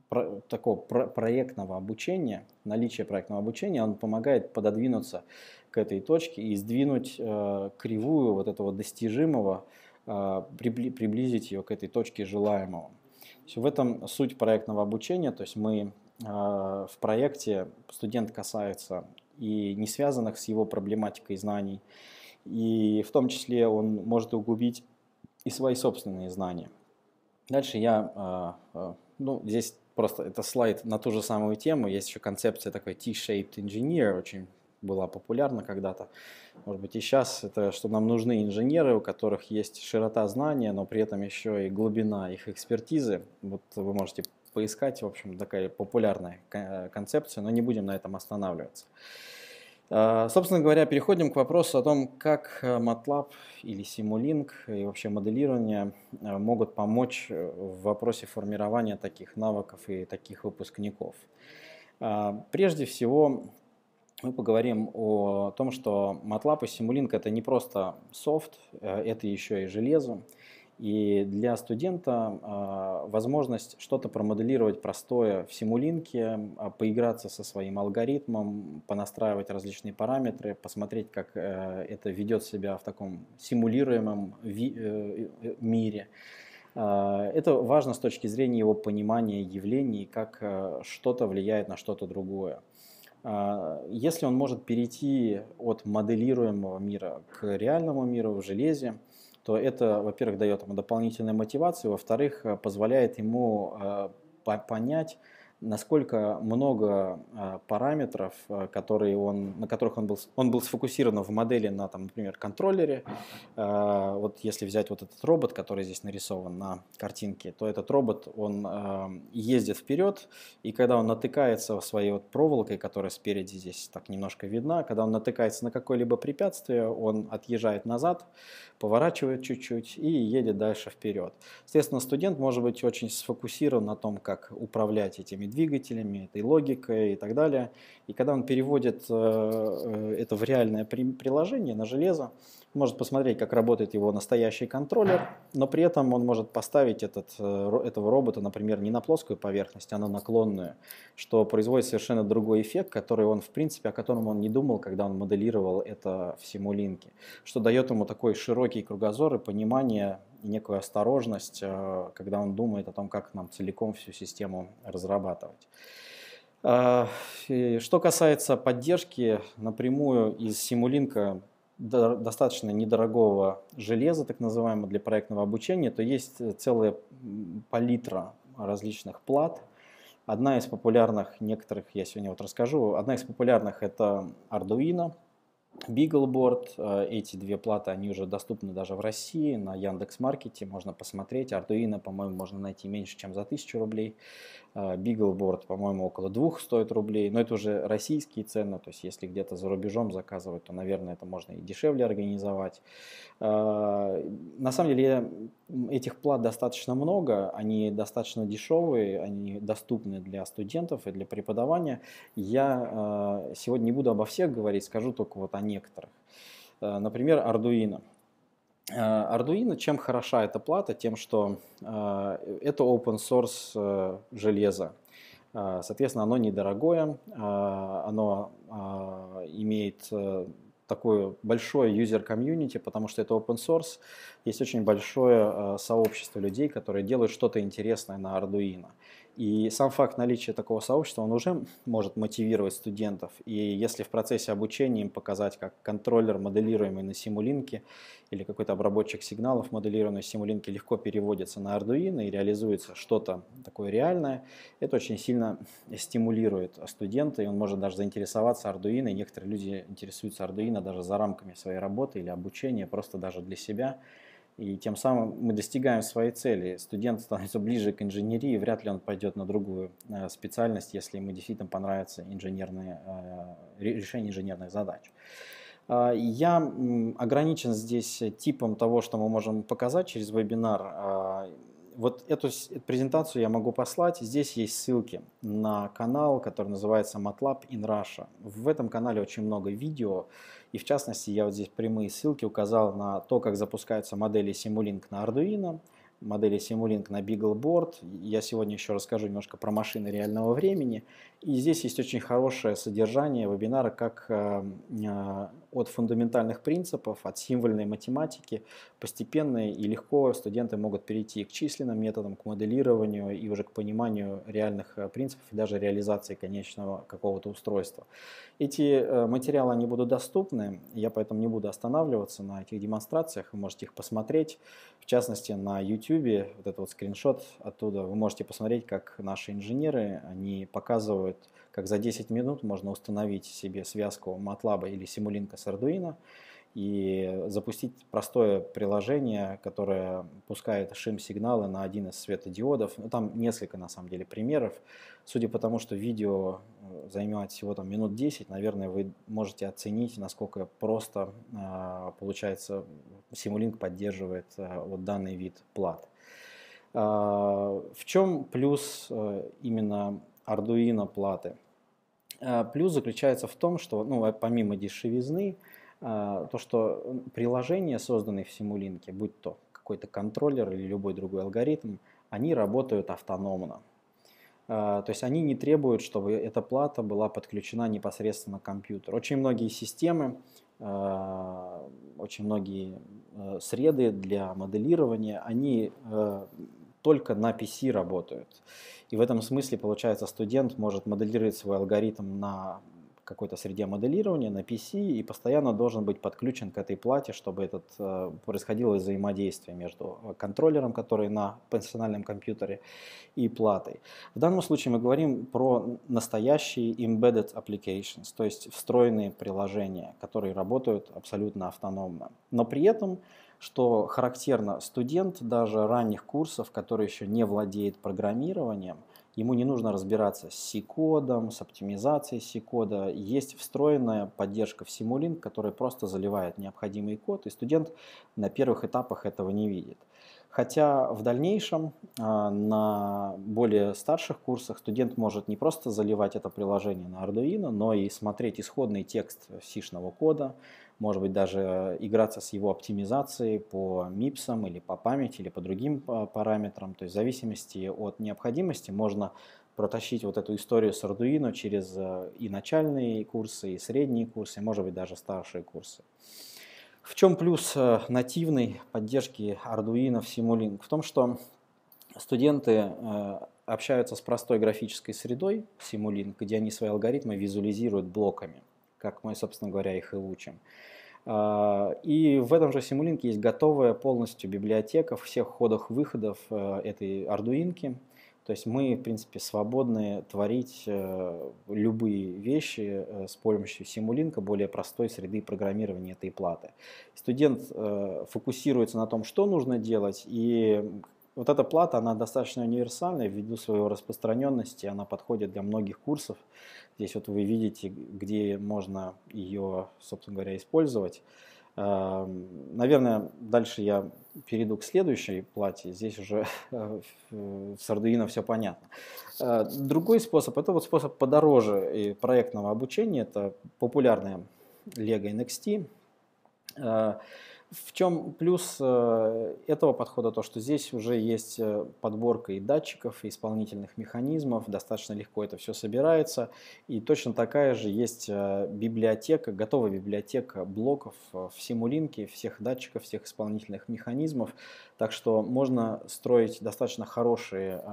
про, такого про, проектного обучения, наличие проектного обучения, он помогает пододвинуться к этой точке и сдвинуть э, кривую вот этого достижимого, э, прибли, приблизить ее к этой точке желаемого. То есть в этом суть проектного обучения, то есть мы э, в проекте студент касается и не связанных с его проблематикой знаний, и в том числе он может углубить и свои собственные знания. Дальше я, а, а, ну, здесь просто это слайд на ту же самую тему. Есть еще концепция такой T-shaped engineer, очень была популярна когда-то. Может быть, и сейчас это, что нам нужны инженеры, у которых есть широта знания, но при этом еще и глубина их экспертизы. Вот вы можете поискать, в общем, такая популярная э, концепция, но не будем на этом останавливаться. А, собственно говоря, переходим к вопросу о том, как э, MATLAB или Simulink и вообще моделирование э, могут помочь э, в вопросе формирования таких навыков и таких выпускников. А, прежде всего, мы поговорим о том, что MATLAB и Simulink это не просто софт, это еще и железо. И для студента а, возможность что-то промоделировать простое в симулинке, а, поиграться со своим алгоритмом, понастраивать различные параметры, посмотреть, как э, это ведет себя в таком симулируемом э, э, мире. А, это важно с точки зрения его понимания явлений, как что-то влияет на что-то другое. Если он может перейти от моделируемого мира к реальному миру в железе, то это, во-первых, дает ему дополнительную мотивацию, во-вторых, э, позволяет ему э, понять, насколько много э, параметров, которые он, на которых он был, он был сфокусирован в модели на, там, например, контроллере. вот если взять вот этот робот, который здесь нарисован на картинке, то этот робот, он ездит вперед, и когда он натыкается своей вот проволокой, которая спереди здесь так немножко видна, когда он натыкается на какое-либо препятствие, он отъезжает назад, поворачивает чуть-чуть и едет дальше вперед. Соответственно, студент может быть очень сфокусирован на том, как управлять этими двигателями, этой логикой и так далее. И когда он переводит э, э, это в реальное приложение на железо, может посмотреть, как работает его настоящий контроллер, но при этом он может поставить этот, э, этого робота, например, не на плоскую поверхность, а на наклонную, что производит совершенно другой эффект, который он, в принципе, о котором он не думал, когда он моделировал это в симулинке, что дает ему такой широкий кругозор и понимание и некую осторожность, э, когда он думает о том, как нам целиком всю систему разрабатывать. Э, что касается поддержки, напрямую из Симулинка достаточно недорогого железа, так называемого, для проектного обучения, то есть э, целая палитра различных плат. Одна из популярных, некоторых я сегодня вот расскажу, одна из популярных это Arduino – Биглборд. Э, эти две платы, они уже доступны даже в России, на Яндекс.Маркете можно посмотреть. Ардуино, по-моему, можно найти меньше, чем за 1000 рублей. Э, Биглборд, по-моему, около 2 стоит рублей, но это уже российские цены, то есть если где-то за рубежом заказывать, то, наверное, это можно и дешевле организовать. Э, на самом деле этих плат достаточно много, они достаточно дешевые, они доступны для студентов и для преподавания. Я сегодня не буду обо всех говорить, скажу только вот о некоторых. Э, например, Arduino. Arduino, э, чем хороша эта плата? Тем, что э, это open source железо. Соответственно, оно недорогое, оно имеет такое большое user community, потому что это open source, есть очень большое сообщество людей, которые делают что-то интересное на Arduino. И сам факт наличия такого сообщества, он уже может мотивировать студентов. И если в процессе обучения им показать, как контроллер, моделируемый на симулинке, или какой-то обработчик сигналов, моделированный на симулинке, легко переводится на Arduino и реализуется что-то такое реальное, это очень сильно стимулирует студента, и он может даже заинтересоваться Arduino. И некоторые люди интересуются Arduino даже за рамками своей работы или обучения, просто даже для себя – и тем самым мы достигаем своей цели. Студент становится ближе к инженерии, вряд ли он пойдет на другую э, специальность, если ему действительно понравится инженерное э, решение инженерных задач. А, я ограничен здесь типом того, что мы можем показать через вебинар. А, вот эту презентацию я могу послать. Здесь есть ссылки на канал, который называется MATLAB in Russia. В этом канале очень много видео. И в частности, я вот здесь прямые ссылки указал на то, как запускаются модели Simulink на Arduino, модели Simulink на Beagleboard. Я сегодня еще расскажу немножко про машины реального времени. И здесь есть очень хорошее содержание вебинара как э, э, от фундаментальных принципов, от символьной математики. Постепенно и легко студенты могут перейти к численным методам, к моделированию и уже к пониманию реальных э, принципов и даже реализации конечного какого-то устройства. Эти материалы они будут доступны, я поэтому не буду останавливаться на этих демонстрациях, вы можете их посмотреть. В частности, на YouTube, вот этот вот скриншот оттуда, вы можете посмотреть, как наши инженеры, они показывают, как за 10 минут можно установить себе связку MATLAB или Simulink с Arduino, и запустить простое приложение, которое пускает шим-сигналы на один из светодиодов. Ну, там несколько, на самом деле, примеров. Судя по тому, что видео э, займет всего там минут 10, наверное, вы можете оценить, насколько просто э, получается Simulink поддерживает э, вот данный вид плат. Э, в чем плюс э, именно Arduino платы? Э, плюс заключается в том, что ну, помимо дешевизны, э, а, то, что приложения, созданные в Симулинке, будь то какой-то контроллер или любой другой алгоритм, они работают автономно. А, то есть они не требуют, чтобы эта плата была подключена непосредственно к компьютеру. Очень многие системы, а, очень многие э, среды для моделирования, они э, только на PC работают. И в этом смысле, получается, студент может моделировать свой алгоритм на какой-то среде моделирования на PC и постоянно должен быть подключен к этой плате, чтобы этот, э, происходило взаимодействие между э, контроллером, который на персональном компьютере, и платой. В данном случае мы говорим про настоящие embedded applications, то есть встроенные приложения, которые работают абсолютно автономно. Но при этом что характерно, студент даже ранних курсов, который еще не владеет программированием – ему не нужно разбираться с C-кодом, с оптимизацией C-кода. Есть встроенная поддержка в Simulink, которая просто заливает необходимый код, и студент на первых этапах этого не видит. Хотя в дальнейшем а, на более старших курсах студент может не просто заливать это приложение на Arduino, но и смотреть исходный текст сишного кода, может быть, даже э, играться с его оптимизацией по мипсам или по памяти, или по другим э, параметрам. То есть в зависимости от необходимости можно протащить вот эту историю с Arduino через э, и начальные курсы, и средние курсы, и, может быть, даже старшие курсы. В чем плюс нативной поддержки Arduino в Simulink? В том, что студенты общаются с простой графической средой Simulink, где они свои алгоритмы визуализируют блоками – как мы, собственно говоря, их и учим. А, и в этом же симулинке есть готовая полностью библиотека всех ходов-выходов э, этой ардуинки. То есть мы, в принципе, свободны творить э, любые вещи э, с помощью симулинка, более простой среды программирования этой платы. Студент фокусируется на том, что нужно делать, и вот эта плата, она достаточно универсальная ввиду своего распространенности, она подходит для многих курсов. Здесь вот вы видите, где можно ее, собственно говоря, использовать. Эм, наверное, дальше я перейду к следующей плате. Здесь уже с Arduino все понятно. Э, другой способ, это вот способ подороже проектного обучения, это популярная LEGO NXT в чем плюс э, этого подхода, то что здесь уже есть э, подборка и датчиков, и исполнительных механизмов, достаточно легко это все собирается, и точно такая же есть э, библиотека, готовая библиотека блоков в симулинке, всех датчиков, всех исполнительных механизмов, так что можно строить достаточно хорошие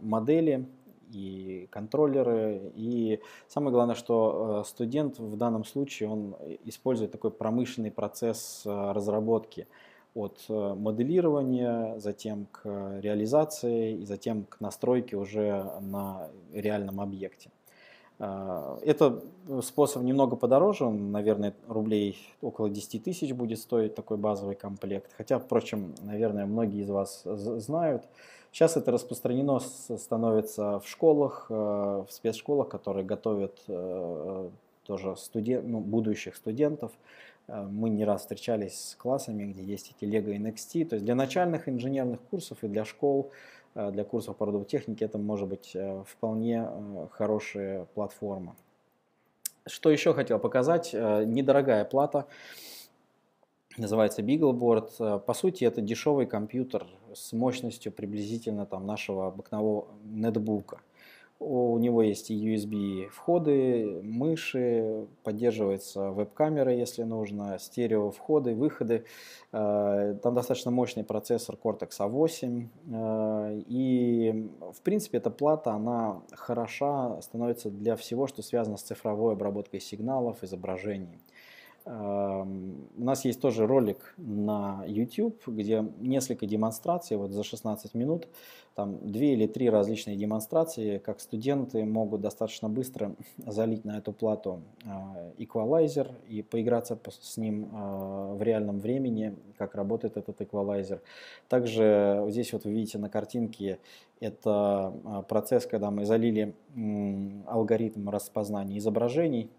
модели и контроллеры. И самое главное, что э, студент в данном случае, он использует такой промышленный процесс э, разработки от э, моделирования, затем к реализации и затем к настройке уже на реальном объекте. Это способ немного подороже, он, наверное, рублей около 10 тысяч будет стоить такой базовый комплект. Хотя, впрочем, наверное, многие из вас знают, Сейчас это распространено становится в школах, э, в спецшколах, которые готовят э, тоже студен... ну, будущих студентов. Э, мы не раз встречались с классами, где есть эти Lego NXT. То есть для начальных инженерных курсов и для школ, для курсов по робототехнике это может быть вполне хорошая платформа. Что еще хотел показать? Недорогая плата. Называется BeagleBoard. По сути, это дешевый компьютер с мощностью приблизительно там, нашего обыкнового нетбука. У него есть и USB входы, мыши, поддерживается веб-камера, если нужно, стерео входы, выходы. Э, там достаточно мощный процессор Cortex A8. Э, и, в принципе, эта плата, она хороша, становится для всего, что связано с цифровой обработкой сигналов, изображений. Эм, у нас есть тоже ролик на YouTube, где несколько демонстраций, вот за 16 минут, там две или три различные демонстрации, как студенты могут достаточно быстро залить на эту плату э, эквалайзер и поиграться с ним э, в реальном времени, как работает этот эквалайзер. Также здесь вот вы видите на картинке, это э, процесс, когда мы залили алгоритм распознания изображений,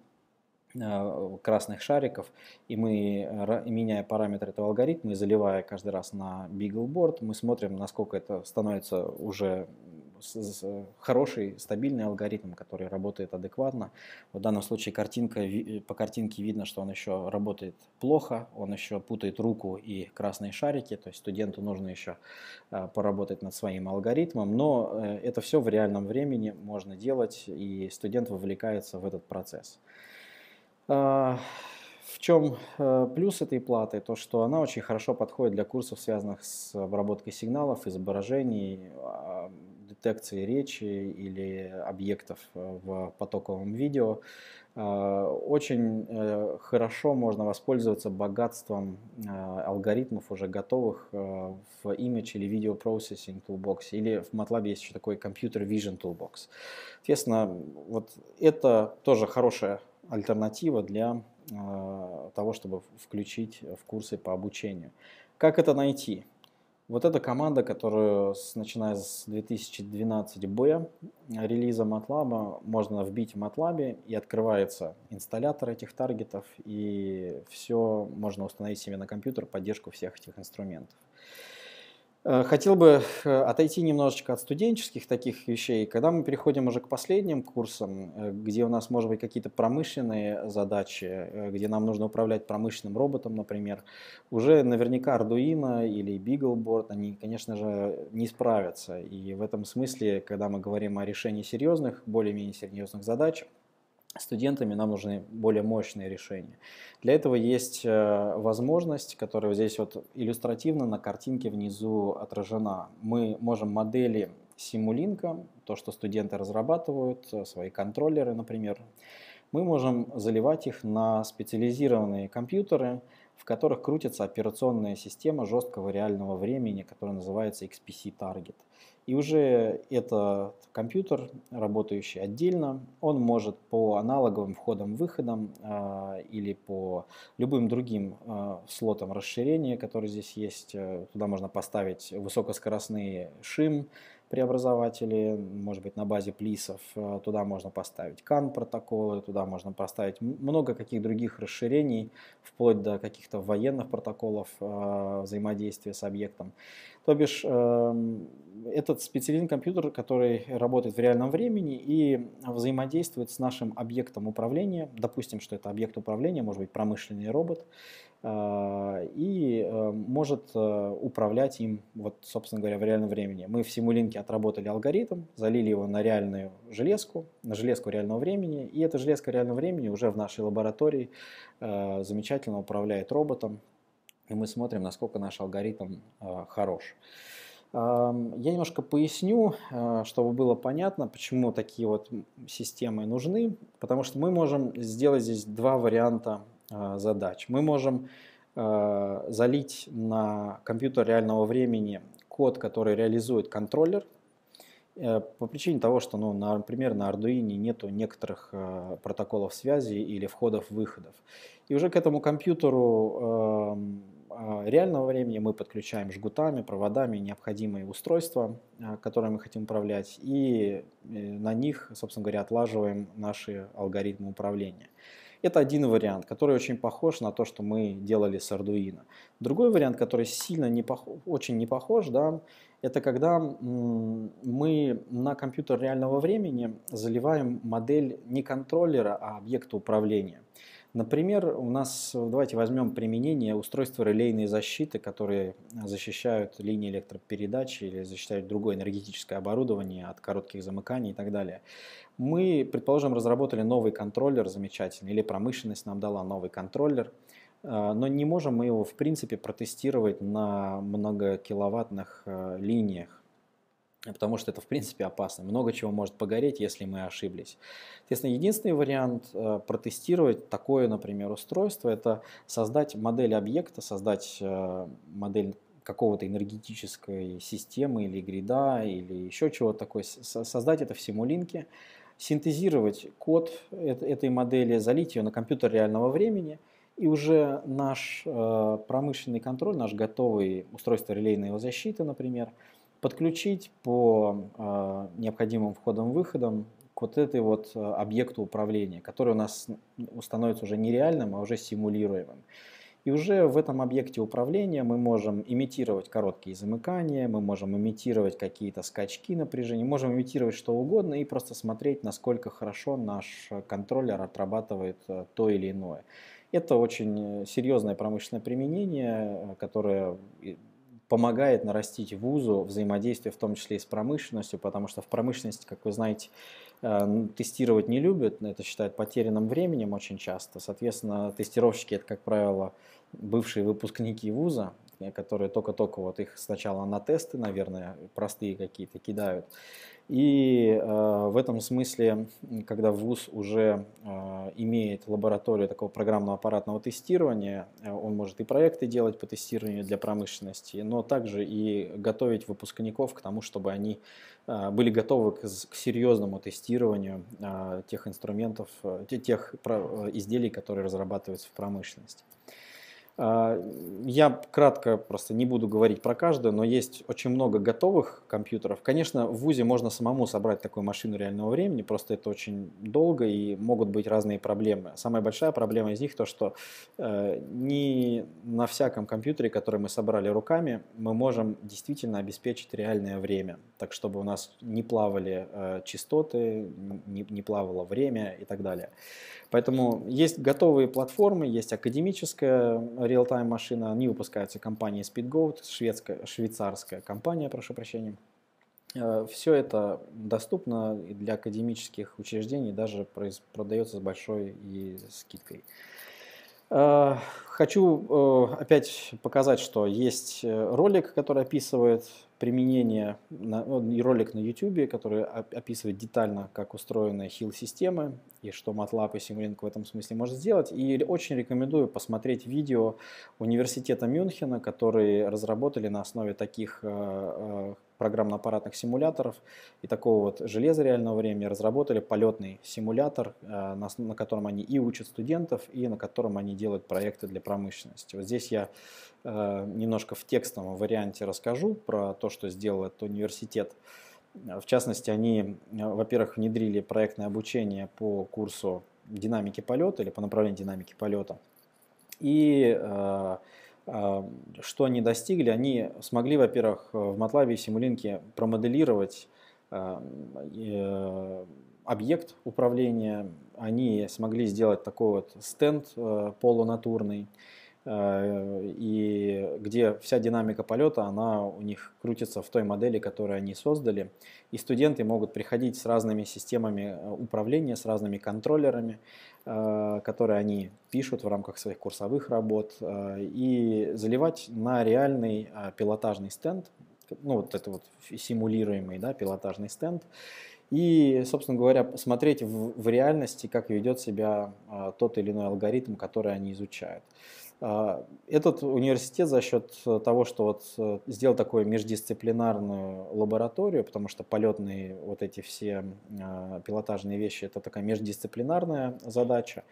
Э, красных шариков, и мы, э, меняя параметры этого алгоритма и заливая каждый раз на BeagleBoard, мы смотрим, насколько это становится уже э, хороший, стабильный алгоритм, который работает адекватно. В данном случае картинка, по картинке видно, что он еще работает плохо, он еще путает руку и красные шарики, то есть студенту нужно еще поработать над своим алгоритмом, но это все в реальном времени можно делать, и студент вовлекается в этот процесс. А, в чем э, плюс этой платы? То, что она очень хорошо подходит для курсов, связанных с обработкой сигналов, изображений, а, детекции речи или объектов э, в потоковом видео. А, очень э, хорошо можно воспользоваться богатством алгоритмов уже готовых в Image или Video Processing Toolbox, или в MATLAB есть еще такой Computer Vision Toolbox. Соответственно, вот это тоже хорошая альтернатива для а, того, чтобы включить в курсы по обучению. Как это найти? Вот эта команда, которую, начиная с 2012B релиза MATLAB, можно вбить в MATLAB, и открывается инсталлятор этих таргетов, и все можно установить себе на компьютер, поддержку всех этих инструментов. Э, хотел бы э, отойти немножечко от студенческих таких вещей. Когда мы переходим уже к последним курсам, э, где у нас, может быть, какие-то промышленные задачи, где нам нужно управлять промышленным роботом, например, уже наверняка Arduino или Beagleboard, они, конечно же, не справятся. И в этом смысле, когда мы говорим о решении серьезных, более-менее серьезных задач, студентами нам нужны более мощные решения. Для этого есть э, возможность, которая здесь вот иллюстративно на картинке внизу отражена. Мы можем модели симулинка, то, что студенты разрабатывают, э, свои контроллеры, например, мы можем заливать их на специализированные компьютеры, в которых крутится операционная система жесткого реального времени, которая называется XPC Target. И уже этот компьютер, работающий отдельно, он может по аналоговым входам-выходам э, или по любым другим э, слотам расширения, которые здесь есть, э, туда можно поставить высокоскоростные шим, преобразователи, может быть, на базе плисов, э, туда можно поставить CAN протоколы, туда можно поставить много каких других расширений, вплоть до каких-то военных протоколов э, взаимодействия с объектом. То бишь, эм, этот специализированный компьютер, который работает в реальном времени и взаимодействует с нашим объектом управления, допустим, что это объект управления, может быть, промышленный робот, а, и э, может э, управлять им, вот, собственно говоря, в реальном времени. Мы в Симулинке отработали алгоритм, залили его на реальную железку, на железку реального времени, и эта железка реального времени уже в нашей лаборатории э, замечательно управляет роботом, и мы смотрим, насколько наш алгоритм хорош. Эм, я немножко поясню, чтобы было понятно, почему такие вот системы нужны, потому что мы можем сделать здесь два варианта Э, задач. Мы можем э, залить на компьютер реального времени код, который реализует контроллер, э, по причине того, что, ну, например, на Arduino нету некоторых протоколов связи или входов-выходов. И уже к этому компьютеру эм, реального времени мы подключаем жгутами, проводами необходимые устройства, которые мы хотим управлять, и на них, собственно говоря, отлаживаем наши алгоритмы управления. Это один вариант, который очень похож на то, что мы делали с Arduino. Другой вариант, который сильно не похож, очень не похож, да, это когда мы на компьютер реального времени заливаем модель не контроллера, а объекта управления. Например, у нас, э, давайте возьмем применение устройства релейной защиты, которые защищают линии электропередачи или защищают другое энергетическое оборудование от коротких замыканий и так далее. Мы, предположим, разработали новый контроллер замечательный, или промышленность нам дала новый контроллер, э, но не можем мы его, в принципе, протестировать на многокиловаттных э, линиях потому что это, в принципе, опасно. Много чего может погореть, если мы ошиблись. Соответственно, единственный вариант э, протестировать такое, например, устройство – это создать модель объекта, создать э, модель какого-то энергетической системы или грида, или еще чего-то такое, создать это в симулинке, синтезировать код этой модели, залить ее на компьютер реального времени – и уже наш э, промышленный контроль, наш готовый устройство релейной защиты, например, подключить по а, необходимым входам-выходам к вот этой вот а, объекту управления, который у нас становится уже нереальным, а уже симулируемым. И уже в этом объекте управления мы можем имитировать короткие замыкания, мы можем имитировать какие-то скачки напряжения, можем имитировать что угодно и просто смотреть, насколько хорошо наш контроллер отрабатывает а, то или иное. Это очень э, серьезное промышленное применение, э, которое помогает нарастить вузу взаимодействие в том числе и с промышленностью, потому что в промышленности, как вы знаете, э, ну, тестировать не любят, это считают потерянным временем очень часто. Соответственно, тестировщики – это, как правило, бывшие выпускники вуза, которые только-только вот их сначала на тесты, наверное, простые какие-то кидают. И э, в этом смысле, когда ВУЗ уже э, имеет лабораторию такого программного аппаратного тестирования, э, он может и проекты делать по тестированию для промышленности, но также и готовить выпускников к тому, чтобы они э, были готовы к, к серьезному тестированию э, тех инструментов, э, тех э, изделий, которые разрабатываются в промышленности. А, я кратко просто не буду говорить про каждую, но есть очень много готовых компьютеров. Конечно, в ВУЗе можно самому собрать такую машину реального времени, просто это очень долго и могут быть разные проблемы. Самая большая проблема из них то, что э, не на всяком компьютере, который мы собрали руками, мы можем действительно обеспечить реальное время так чтобы у нас не плавали э, частоты, не, не плавало время и так далее. Поэтому есть готовые платформы, есть академическая real-time машина, они выпускаются компанией SpeedGoat, шведская, швейцарская компания, прошу прощения. Э, все это доступно для академических учреждений, даже продается с большой и скидкой. Э, хочу э, опять показать, что есть ролик, который описывает применение на, и ролик на YouTube, который описывает детально, как устроены хил системы и что MATLAB и Simulink в этом смысле может сделать. И очень рекомендую посмотреть видео Университета Мюнхена, которые разработали на основе таких э, э, программно-аппаратных симуляторов и такого вот железа реального времени разработали полетный симулятор, э, на, на котором они и учат студентов, и на котором они делают проекты для промышленности. Вот здесь я э, немножко в текстовом варианте расскажу про то, что сделал этот университет. В частности, они, э, во-первых, внедрили проектное обучение по курсу динамики полета или по направлению динамики полета. И что они достигли? Они смогли, во-первых, э, в MATLAB и Симулинке промоделировать э, объект управления. Они смогли сделать такой вот стенд э, полунатурный. Э, и где вся динамика полета, она у них крутится в той модели, которую они создали. И студенты могут приходить с разными системами э, управления, с разными контроллерами, э, которые они пишут в рамках своих курсовых работ, и заливать на реальный пилотажный стенд, ну вот это вот симулируемый да, пилотажный стенд, и, собственно говоря, смотреть в, в реальности, как ведет себя тот или иной алгоритм, который они изучают. А, этот университет за счет э, того, что вот э, сделал такую междисциплинарную лабораторию, потому что полетные вот эти все а, пилотажные вещи – это такая междисциплинарная задача,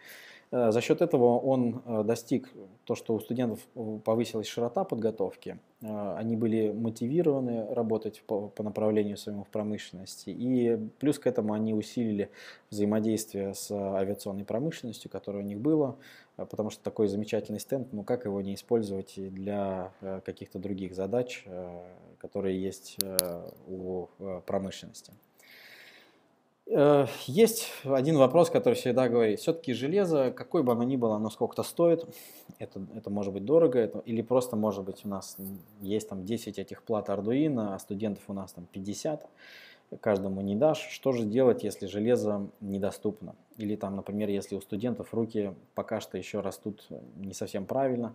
Э, за счет этого он э, достиг то, что у студентов э, повысилась широта подготовки, они были мотивированы работать по, по направлению своему в промышленности, и плюс к этому они усилили взаимодействие с авиационной промышленностью, которая у них было, потому что такой замечательный стенд, ну как его не использовать для каких-то других задач, которые есть у промышленности. Э, есть один вопрос, который всегда говорит. Все-таки железо, какое бы оно ни было, оно сколько-то стоит. Это, это может быть дорого, это, или просто может быть у нас есть там 10 этих плат Arduino, а студентов у нас там 50, каждому не дашь. Что же делать, если железо недоступно? Или там, например, если у студентов руки пока что еще растут не совсем правильно,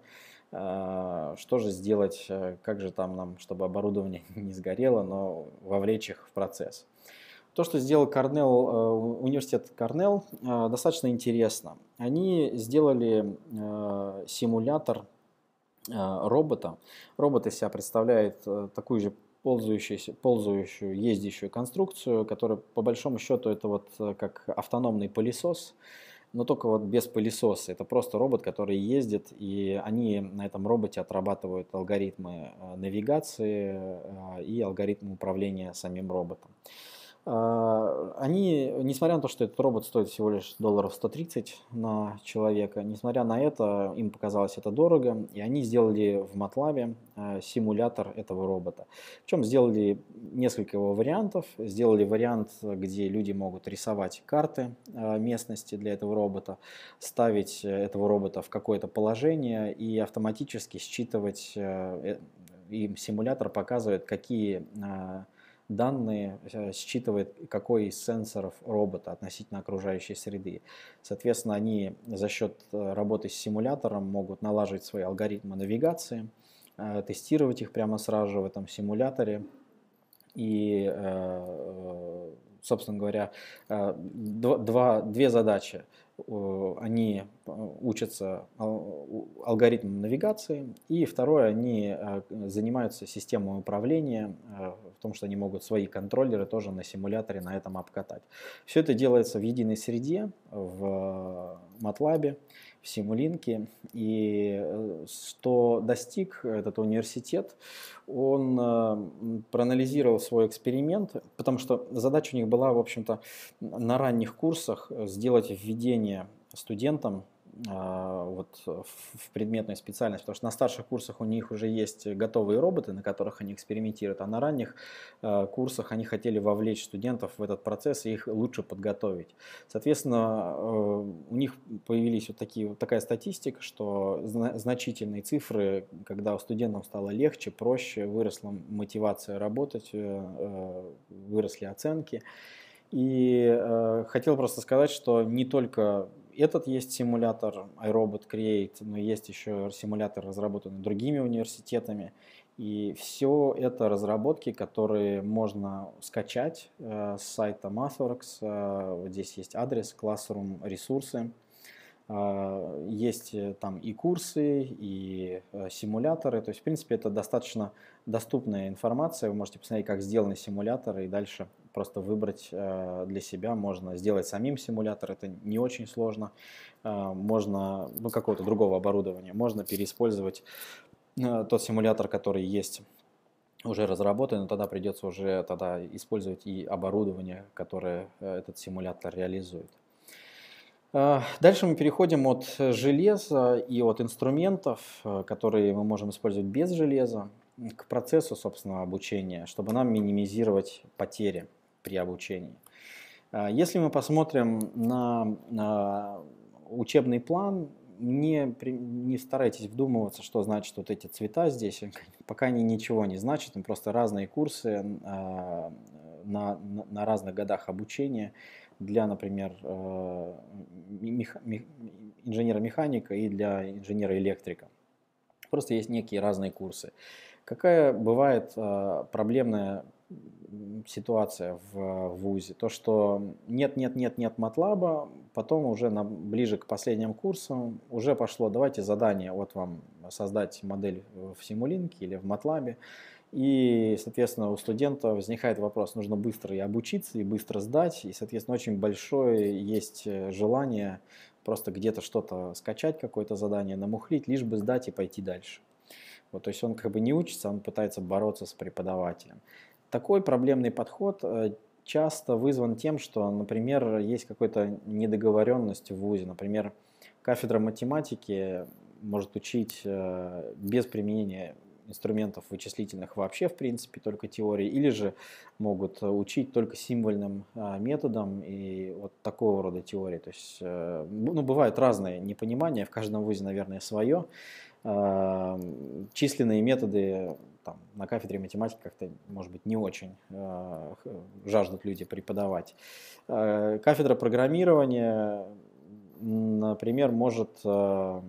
э, что же сделать, э, как же там нам, чтобы оборудование не сгорело, но вовлечь их в процесс? То, что сделал Корнелл, э, университет Корнелл, э, достаточно интересно. Они сделали э, симулятор робота. Робот из себя представляет такую же ползающуюся, ползающую, ездящую конструкцию, которая по большому счету это вот как автономный пылесос, но только вот без пылесоса. Это просто робот, который ездит, и они на этом роботе отрабатывают алгоритмы навигации и алгоритмы управления самим роботом. А, они, несмотря на то, что этот робот стоит всего лишь долларов 130 на человека, несмотря на это, им показалось это дорого, и они сделали в MATLAB а, симулятор этого робота. Причем сделали несколько его вариантов. Сделали вариант, где люди могут рисовать карты а, местности для этого робота, ставить этого робота в какое-то положение и автоматически считывать, э, им симулятор показывает, какие данные э, считывает, какой из сенсоров робота относительно окружающей среды. Соответственно, они за счет э, работы с симулятором могут налаживать свои алгоритмы навигации, э, тестировать их прямо сразу же в этом симуляторе и собственно говоря, два, две задачи. Э, они э, учатся э, алгоритмам навигации, и второе, они занимаются системой управления, в том, что они могут свои контроллеры тоже на симуляторе на этом обкатать. Все это делается в единой среде, в MATLAB, в Симулинке. И э, что достиг этот университет, он э, проанализировал свой эксперимент, потому что задача у них была, в общем-то, на ранних курсах сделать введение студентам а, вот, э, в предметную специальность, потому что на старших курсах у них уже есть готовые роботы, на которых они экспериментируют, а на ранних э, курсах они хотели вовлечь студентов в этот процесс и их лучше подготовить. Соответственно, э, у них появились вот такие, вот такая статистика, что значительные цифры, когда у студентов стало легче, проще, выросла мотивация работать, выросли оценки. И э, хотел просто сказать, что не только этот есть симулятор iRobot Create, но есть еще симулятор, разработанный другими университетами. И все это разработки, которые можно скачать э, с сайта MathWorks. Э, вот здесь есть адрес, Classroom, ресурсы. Э, есть э, там и курсы, и э, симуляторы. То есть, в принципе, это достаточно доступная информация. Вы можете посмотреть, как сделаны симуляторы, и дальше просто выбрать э, для себя. Можно сделать самим симулятор, это не очень сложно. Э, можно, ну, какого-то другого оборудования. Можно переиспользовать э, тот симулятор, который есть уже разработан, но тогда придется уже тогда использовать и оборудование, которое этот симулятор реализует. Дальше мы переходим от железа и от инструментов, которые мы можем использовать без железа, к процессу, собственно, обучения, чтобы нам минимизировать потери при обучении. А, если мы посмотрим на, учебный план, не, не старайтесь вдумываться, что значит вот эти цвета здесь, пока они ничего не значат, просто разные курсы а, на, на, на разных годах обучения для, например, э, мех, мех, инженера-механика и для инженера-электрика. Просто есть некие разные курсы. Какая бывает э, проблемная ситуация в э, ВУЗе. То, что нет-нет-нет-нет матлаба потом уже на, ближе к последним курсам уже пошло, давайте задание, вот вам создать модель в Симулинке или в матлабе И, соответственно, у студента возникает вопрос, нужно быстро и обучиться, и быстро сдать. И, соответственно, очень большое есть э, желание просто где-то что-то скачать, какое-то задание, намухлить, лишь бы сдать и пойти дальше. Вот, то есть он как бы не учится, он пытается бороться с преподавателем. Такой проблемный подход э, часто вызван тем, что, например, есть какая-то недоговоренность в ВУЗе. Например, кафедра математики может учить э, без применения инструментов вычислительных вообще, в принципе, только теории, или же могут учить только символьным э, методом и вот такого рода теории. То есть, ну, бывают разные непонимания, в каждом вузе, наверное, свое. Эм, численные методы там, на кафедре математики как-то, может быть, не очень э, жаждут люди преподавать. Э, кафедра программирования, например, может э,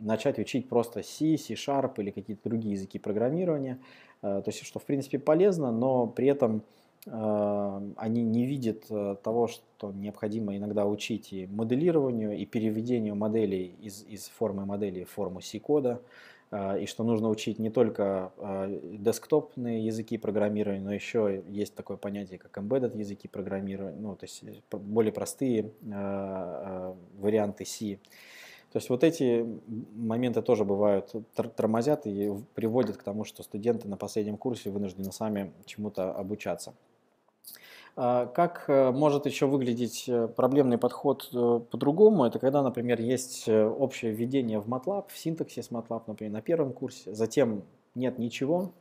начать учить просто C, C-Sharp или какие-то другие языки программирования. то есть, что, в принципе, полезно, но при этом Эм, они не видят э, того, что необходимо иногда учить и моделированию, и переведению моделей из, из формы модели в форму C-кода, э, и что нужно учить не только э, десктопные языки программирования, но еще есть такое понятие, как embedded языки программирования, ну, то есть более простые варианты C. То есть вот эти моменты тоже бывают тормозят и приводят к тому, что студенты на последнем курсе вынуждены сами чему-то обучаться. А как э, может еще выглядеть э, проблемный подход э, по-другому? Это когда, например, есть общее введение в MATLAB, в синтаксис MATLAB, например, на первом курсе, затем нет ничего,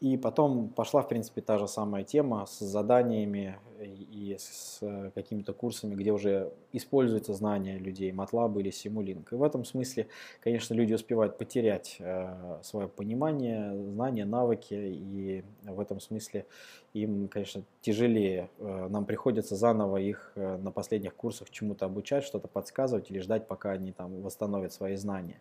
и потом пошла, в принципе, та же самая тема с заданиями и с э, какими-то курсами, где уже используются знания людей, MATLAB или Simulink. И в этом смысле, конечно, люди успевают потерять э, свое понимание, знания, навыки, и в этом смысле им, конечно, тяжелее. Э, нам приходится заново их на последних курсах чему-то обучать, что-то подсказывать или ждать, пока они там восстановят свои знания.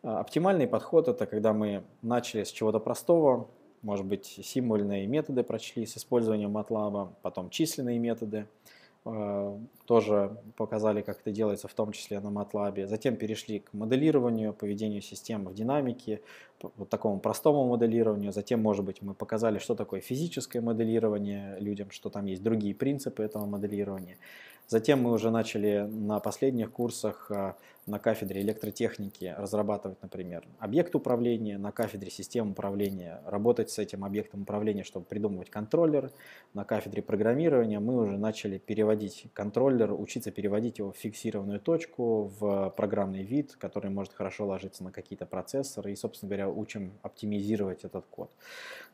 Оптимальный подход – это когда мы начали с чего-то простого, может быть, символьные методы прочли с использованием MATLAB, потом численные методы э, тоже показали, как это делается, в том числе на MATLAB. Затем перешли к моделированию, поведению системы в динамике, вот такому простому моделированию. Затем, может быть, мы показали, что такое физическое моделирование людям, что там есть другие принципы этого моделирования. Затем мы уже начали на последних курсах э, на кафедре электротехники разрабатывать, например, объект управления, на кафедре систем управления работать с этим объектом управления, чтобы придумывать контроллер, на кафедре программирования мы уже начали переводить контроллер, учиться переводить его в фиксированную точку, в программный вид, который может хорошо ложиться на какие-то процессоры и, собственно говоря, учим оптимизировать этот код.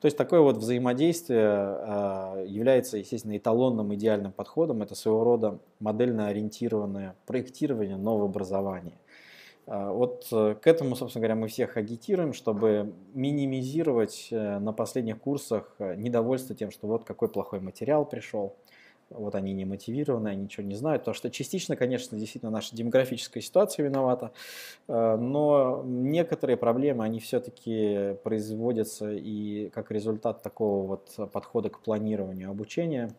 То есть такое вот взаимодействие а, является, естественно, эталонным идеальным подходом, это своего рода модельно ориентированное проектирование нового образования а, вот э, к этому, собственно говоря, мы всех агитируем, чтобы минимизировать э, на последних курсах э, недовольство тем, что вот какой плохой материал пришел, вот они не мотивированы, они ничего не знают, То, что частично, конечно, действительно наша демографическая ситуация виновата, но некоторые проблемы, они все-таки производятся и как результат такого вот подхода к планированию обучения,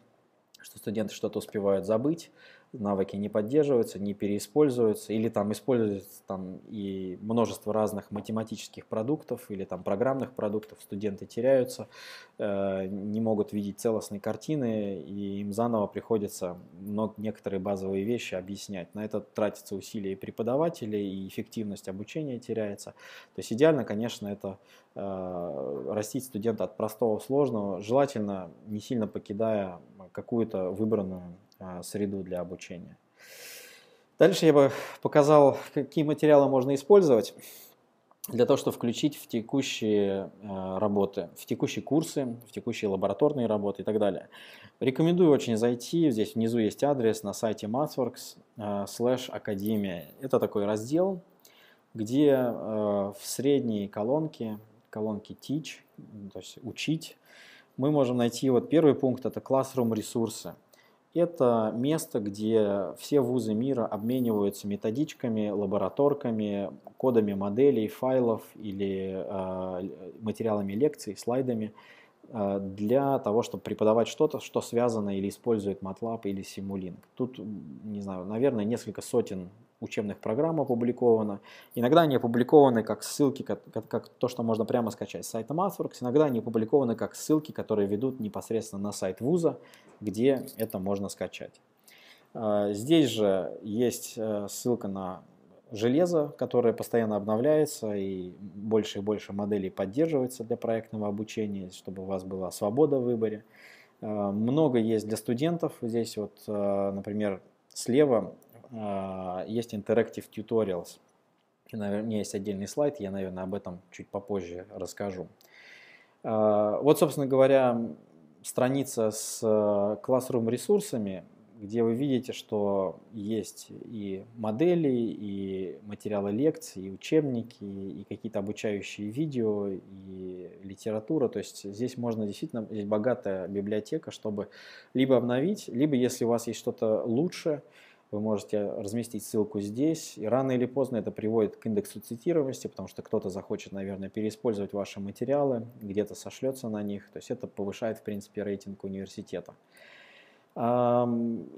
что студенты что-то успевают забыть, навыки не поддерживаются, не переиспользуются, или там используются там и множество разных математических продуктов или там программных продуктов, студенты теряются, э, не могут видеть целостной картины, и им заново приходится много, некоторые базовые вещи объяснять. На это тратятся усилия и преподавателей, и эффективность обучения теряется. То есть идеально, конечно, это э, растить студента от простого к сложного, желательно не сильно покидая какую-то выбранную а, среду для обучения. Дальше я бы показал, какие материалы можно использовать для того, чтобы включить в текущие а, работы, в текущие курсы, в текущие лабораторные работы и так далее. Рекомендую очень зайти, здесь внизу есть адрес на сайте mathworks slash а, академия. Это такой раздел, где в средней колонке, колонке teach, то есть учить, мы можем найти вот первый пункт, это classroom ресурсы. Это место, где все вузы мира обмениваются методичками, лабораторками, кодами моделей, файлов или э, материалами лекций, слайдами э, для того, чтобы преподавать что-то, что связано или использует MATLAB или Simulink. Тут, не знаю, наверное, несколько сотен учебных программ опубликовано. Иногда они опубликованы как ссылки, как, как то, что можно прямо скачать с сайта MathWorks. Иногда они опубликованы как ссылки, которые ведут непосредственно на сайт вуза, где это можно скачать. А, здесь же есть э, ссылка на железо, которое постоянно обновляется и больше и больше моделей поддерживается для проектного обучения, чтобы у вас была свобода в выборе. А, много есть для студентов. Здесь вот, э, например, слева а, есть Interactive Tutorials. У меня есть отдельный слайд, я, наверное, об этом чуть попозже расскажу. А, вот, собственно говоря, страница с э, Classroom ресурсами, где вы видите, что есть и модели, и материалы лекций, и учебники, и какие-то обучающие видео, и литература. То есть здесь можно действительно, здесь богатая библиотека, чтобы либо обновить, либо если у вас есть что-то лучше, вы можете разместить ссылку здесь, и рано или поздно это приводит к индексу цитируемости, потому что кто-то захочет, наверное, переиспользовать ваши материалы, где-то сошлется на них, то есть это повышает, в принципе, рейтинг университета.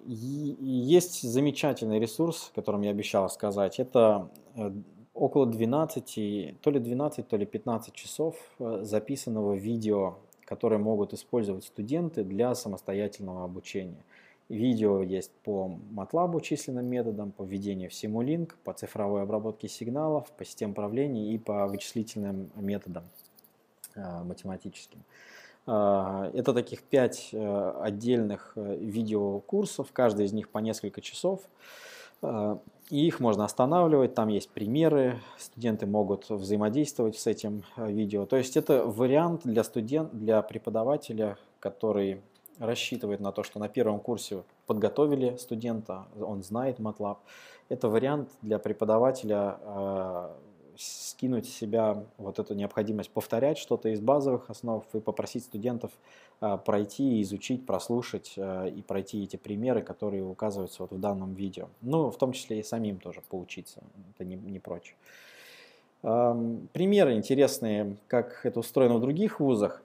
Есть замечательный ресурс, о котором я обещал сказать, это э, около 12, то ли 12, то ли 15 часов э, записанного видео, которые могут использовать студенты для самостоятельного обучения – Видео есть по MATLAB численным методам, по введению в Simulink, по цифровой обработке сигналов, по систем управления и по вычислительным методам э, математическим. Э, это таких пять э, отдельных видеокурсов, каждый из них по несколько часов. И их можно останавливать, там есть примеры, студенты могут взаимодействовать с этим видео. То есть это вариант для студент, для преподавателя, который рассчитывает на то, что на первом курсе подготовили студента, он знает MATLAB. Это вариант для преподавателя э, скинуть с себя вот эту необходимость повторять что-то из базовых основ и попросить студентов э, пройти, изучить, прослушать э, и пройти эти примеры, которые указываются вот в данном видео. Ну, в том числе и самим тоже поучиться, это не, не прочь. Эм, примеры интересные, как это устроено в других вузах.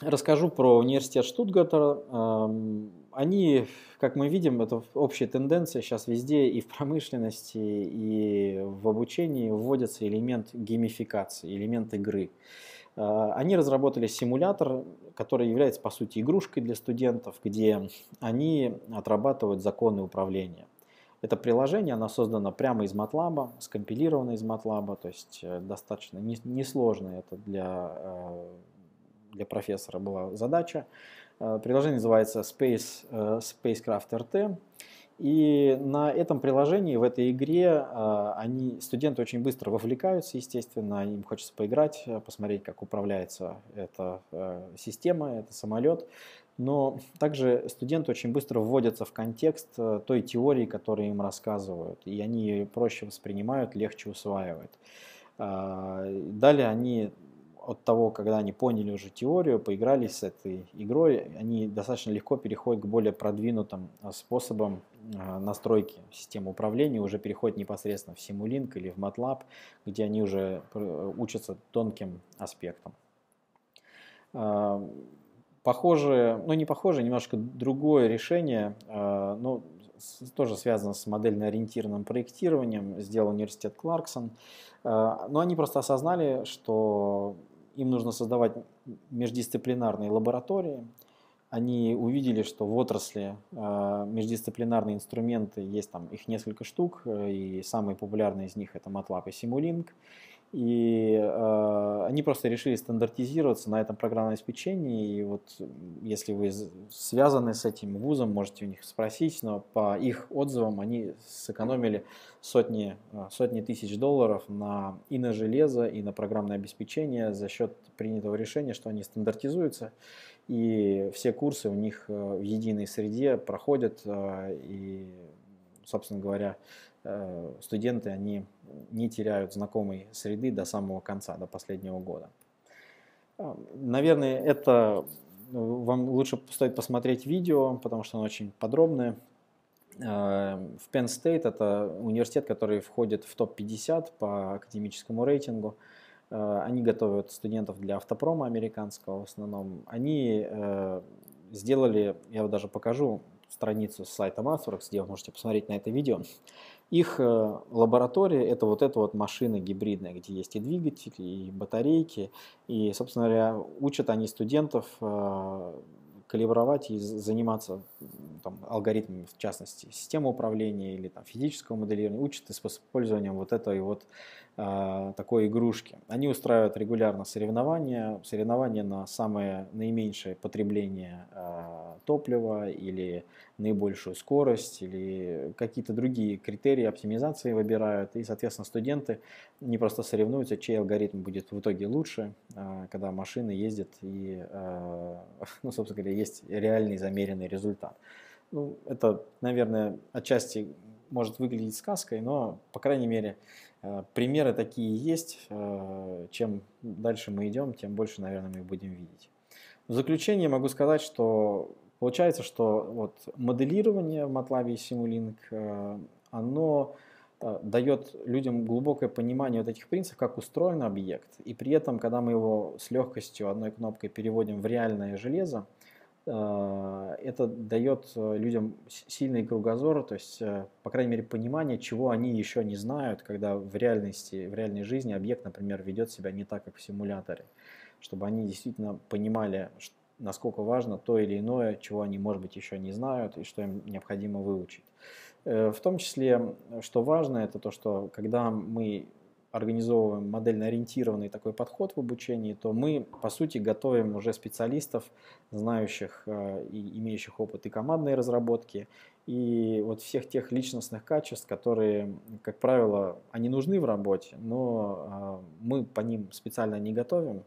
Расскажу про университет Штутгарта. Эм, они, как мы видим, это общая тенденция сейчас везде и в промышленности, и в обучении вводится элемент геймификации, элемент игры. Э, они разработали симулятор, который является, по сути, игрушкой для студентов, где они отрабатывают законы управления. Это приложение, оно создано прямо из MATLAB, скомпилировано из MATLAB, то есть э, достаточно несложно это для э, для профессора была задача. Э, приложение называется Space, э, Spacecraft RT. И на этом приложении, в этой игре, э, они, студенты очень быстро вовлекаются, естественно, им хочется поиграть, посмотреть, как управляется эта система, это самолет. Но также студенты очень быстро вводятся в контекст той теории, которую им рассказывают, и они ее проще воспринимают, легче усваивают. Далее они от того, когда они поняли уже теорию, поигрались с этой игрой, они достаточно легко переходят к более продвинутым э, способам э, настройки системы управления, уже переходят непосредственно в Simulink или в MATLAB, где они уже э, учатся тонким аспектам. Похоже, ну не похоже, немножко другое решение, но тоже связано с модельно-ориентированным проектированием, сделал университет Кларксон. Но они просто осознали, что им нужно создавать междисциплинарные лаборатории. Они увидели, что в отрасли э, междисциплинарные инструменты есть там их несколько штук, э, и самый популярный из них это MATLAB и Simulink. И э, они просто решили стандартизироваться на этом программном обеспечении. И вот если вы связаны с этим вузом, можете у них спросить, но по их отзывам они сэкономили сотни, а, сотни тысяч долларов на, и на железо, и на программное обеспечение за счет принятого решения, что они стандартизуются. И все курсы у них а, в единой среде проходят. И, собственно говоря, студенты, они не теряют знакомой среды до самого конца, до последнего года. Эм, наверное, это ну, вам лучше стоит посмотреть видео, потому что оно очень подробное. Эм, в Penn State это университет, который входит в топ-50 по академическому рейтингу. Э, они готовят студентов для автопрома американского в основном. Они э, сделали, я даже покажу страницу с сайтом AdWords, где вы можете посмотреть на это видео. Их э, лаборатория это вот эта вот машина гибридная, где есть и двигатель и батарейки. И, собственно говоря, учат они студентов э, калибровать и заниматься там, алгоритмами, в частности, системы управления или там, физического моделирования, учат использованием вот этой вот Э, такой игрушки. Они устраивают регулярно соревнования, соревнования на самое наименьшее потребление э, топлива или наибольшую скорость или какие-то другие критерии оптимизации выбирают. И, соответственно, студенты не просто соревнуются, чей алгоритм будет в итоге лучше, э, когда машины ездят и, ну, собственно говоря, есть реальный замеренный результат. Ну, это, наверное, отчасти может выглядеть сказкой, но, по крайней мере, Э, примеры такие есть. Э, чем дальше мы идем, тем больше, наверное, мы их будем видеть. В заключение могу сказать, что получается, что вот моделирование в MATLAB и Simulink, э, оно дает людям глубокое понимание вот этих принципов, как устроен объект. И при этом, когда мы его с легкостью одной кнопкой переводим в реальное железо, а, это дает э, людям сильный кругозор, то есть, э, по крайней мере, понимание, чего они еще не знают, когда в реальности, в реальной жизни объект, например, ведет себя не так, как в симуляторе, чтобы они действительно понимали, насколько важно то или иное, чего они, может быть, еще не знают и что им необходимо выучить. Э, в том числе, что важно, это то, что когда мы организовываем модельно-ориентированный такой подход в обучении, то мы, по сути, готовим уже специалистов, знающих э, и имеющих опыт и командной разработки, и вот всех тех личностных качеств, которые, как правило, они нужны в работе, но э, мы по ним специально не готовим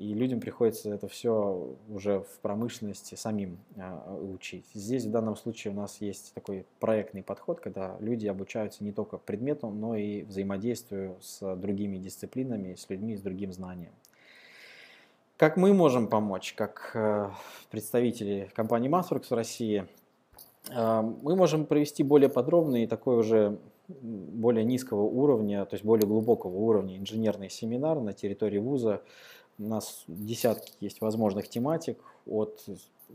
и людям приходится это все уже в промышленности самим а, учить. Здесь в данном случае у нас есть такой проектный подход, когда люди обучаются не только предмету, но и взаимодействию с другими дисциплинами, с людьми, с другим знанием. Как мы можем помочь, как э, представители компании Masworks в России, э, мы можем провести более подробный такой уже более низкого уровня, то есть более глубокого уровня инженерный семинар на территории вуза, у нас десятки есть возможных тематик от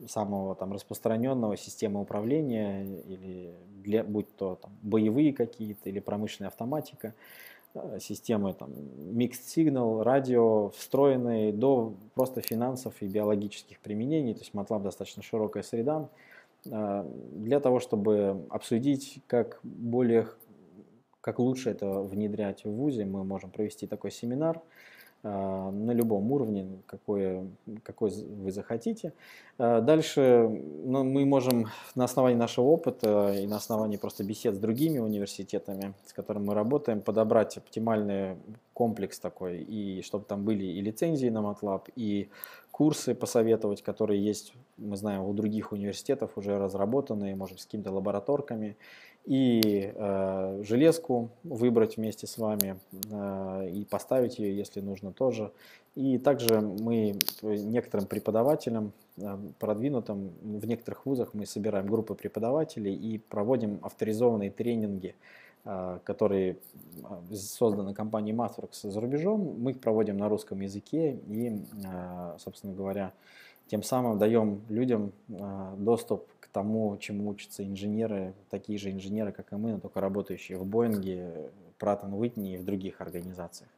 самого там распространенного системы управления или для, будь то там, боевые какие-то или промышленная автоматика, э, системы там микс сигнал радио, встроенные до просто финансов и биологических применений. То есть MATLAB достаточно широкая среда э, для того, чтобы обсудить, как более как лучше это внедрять в ВУЗе, мы можем провести такой семинар. А, на любом уровне, какой, какой вы захотите. А, дальше ну, мы можем на основании нашего опыта и на основании просто бесед с другими университетами, с которыми мы работаем, подобрать оптимальный комплекс такой, и чтобы там были и лицензии на MATLAB, и курсы посоветовать, которые есть, мы знаем, у других университетов уже разработанные, можем с какими-то лабораторками, и э, железку выбрать вместе с вами э, и поставить ее, если нужно тоже. И также мы э, некоторым преподавателям э, продвинутым, в некоторых вузах мы собираем группы преподавателей и проводим авторизованные тренинги, э, которые э, созданы компанией MathWorks за рубежом. Мы их проводим на русском языке и, э, собственно говоря, тем самым даем людям э, доступ тому, чему учатся инженеры, такие же инженеры, как и мы, но только работающие в Боинге, Пратт Уитни и в других организациях.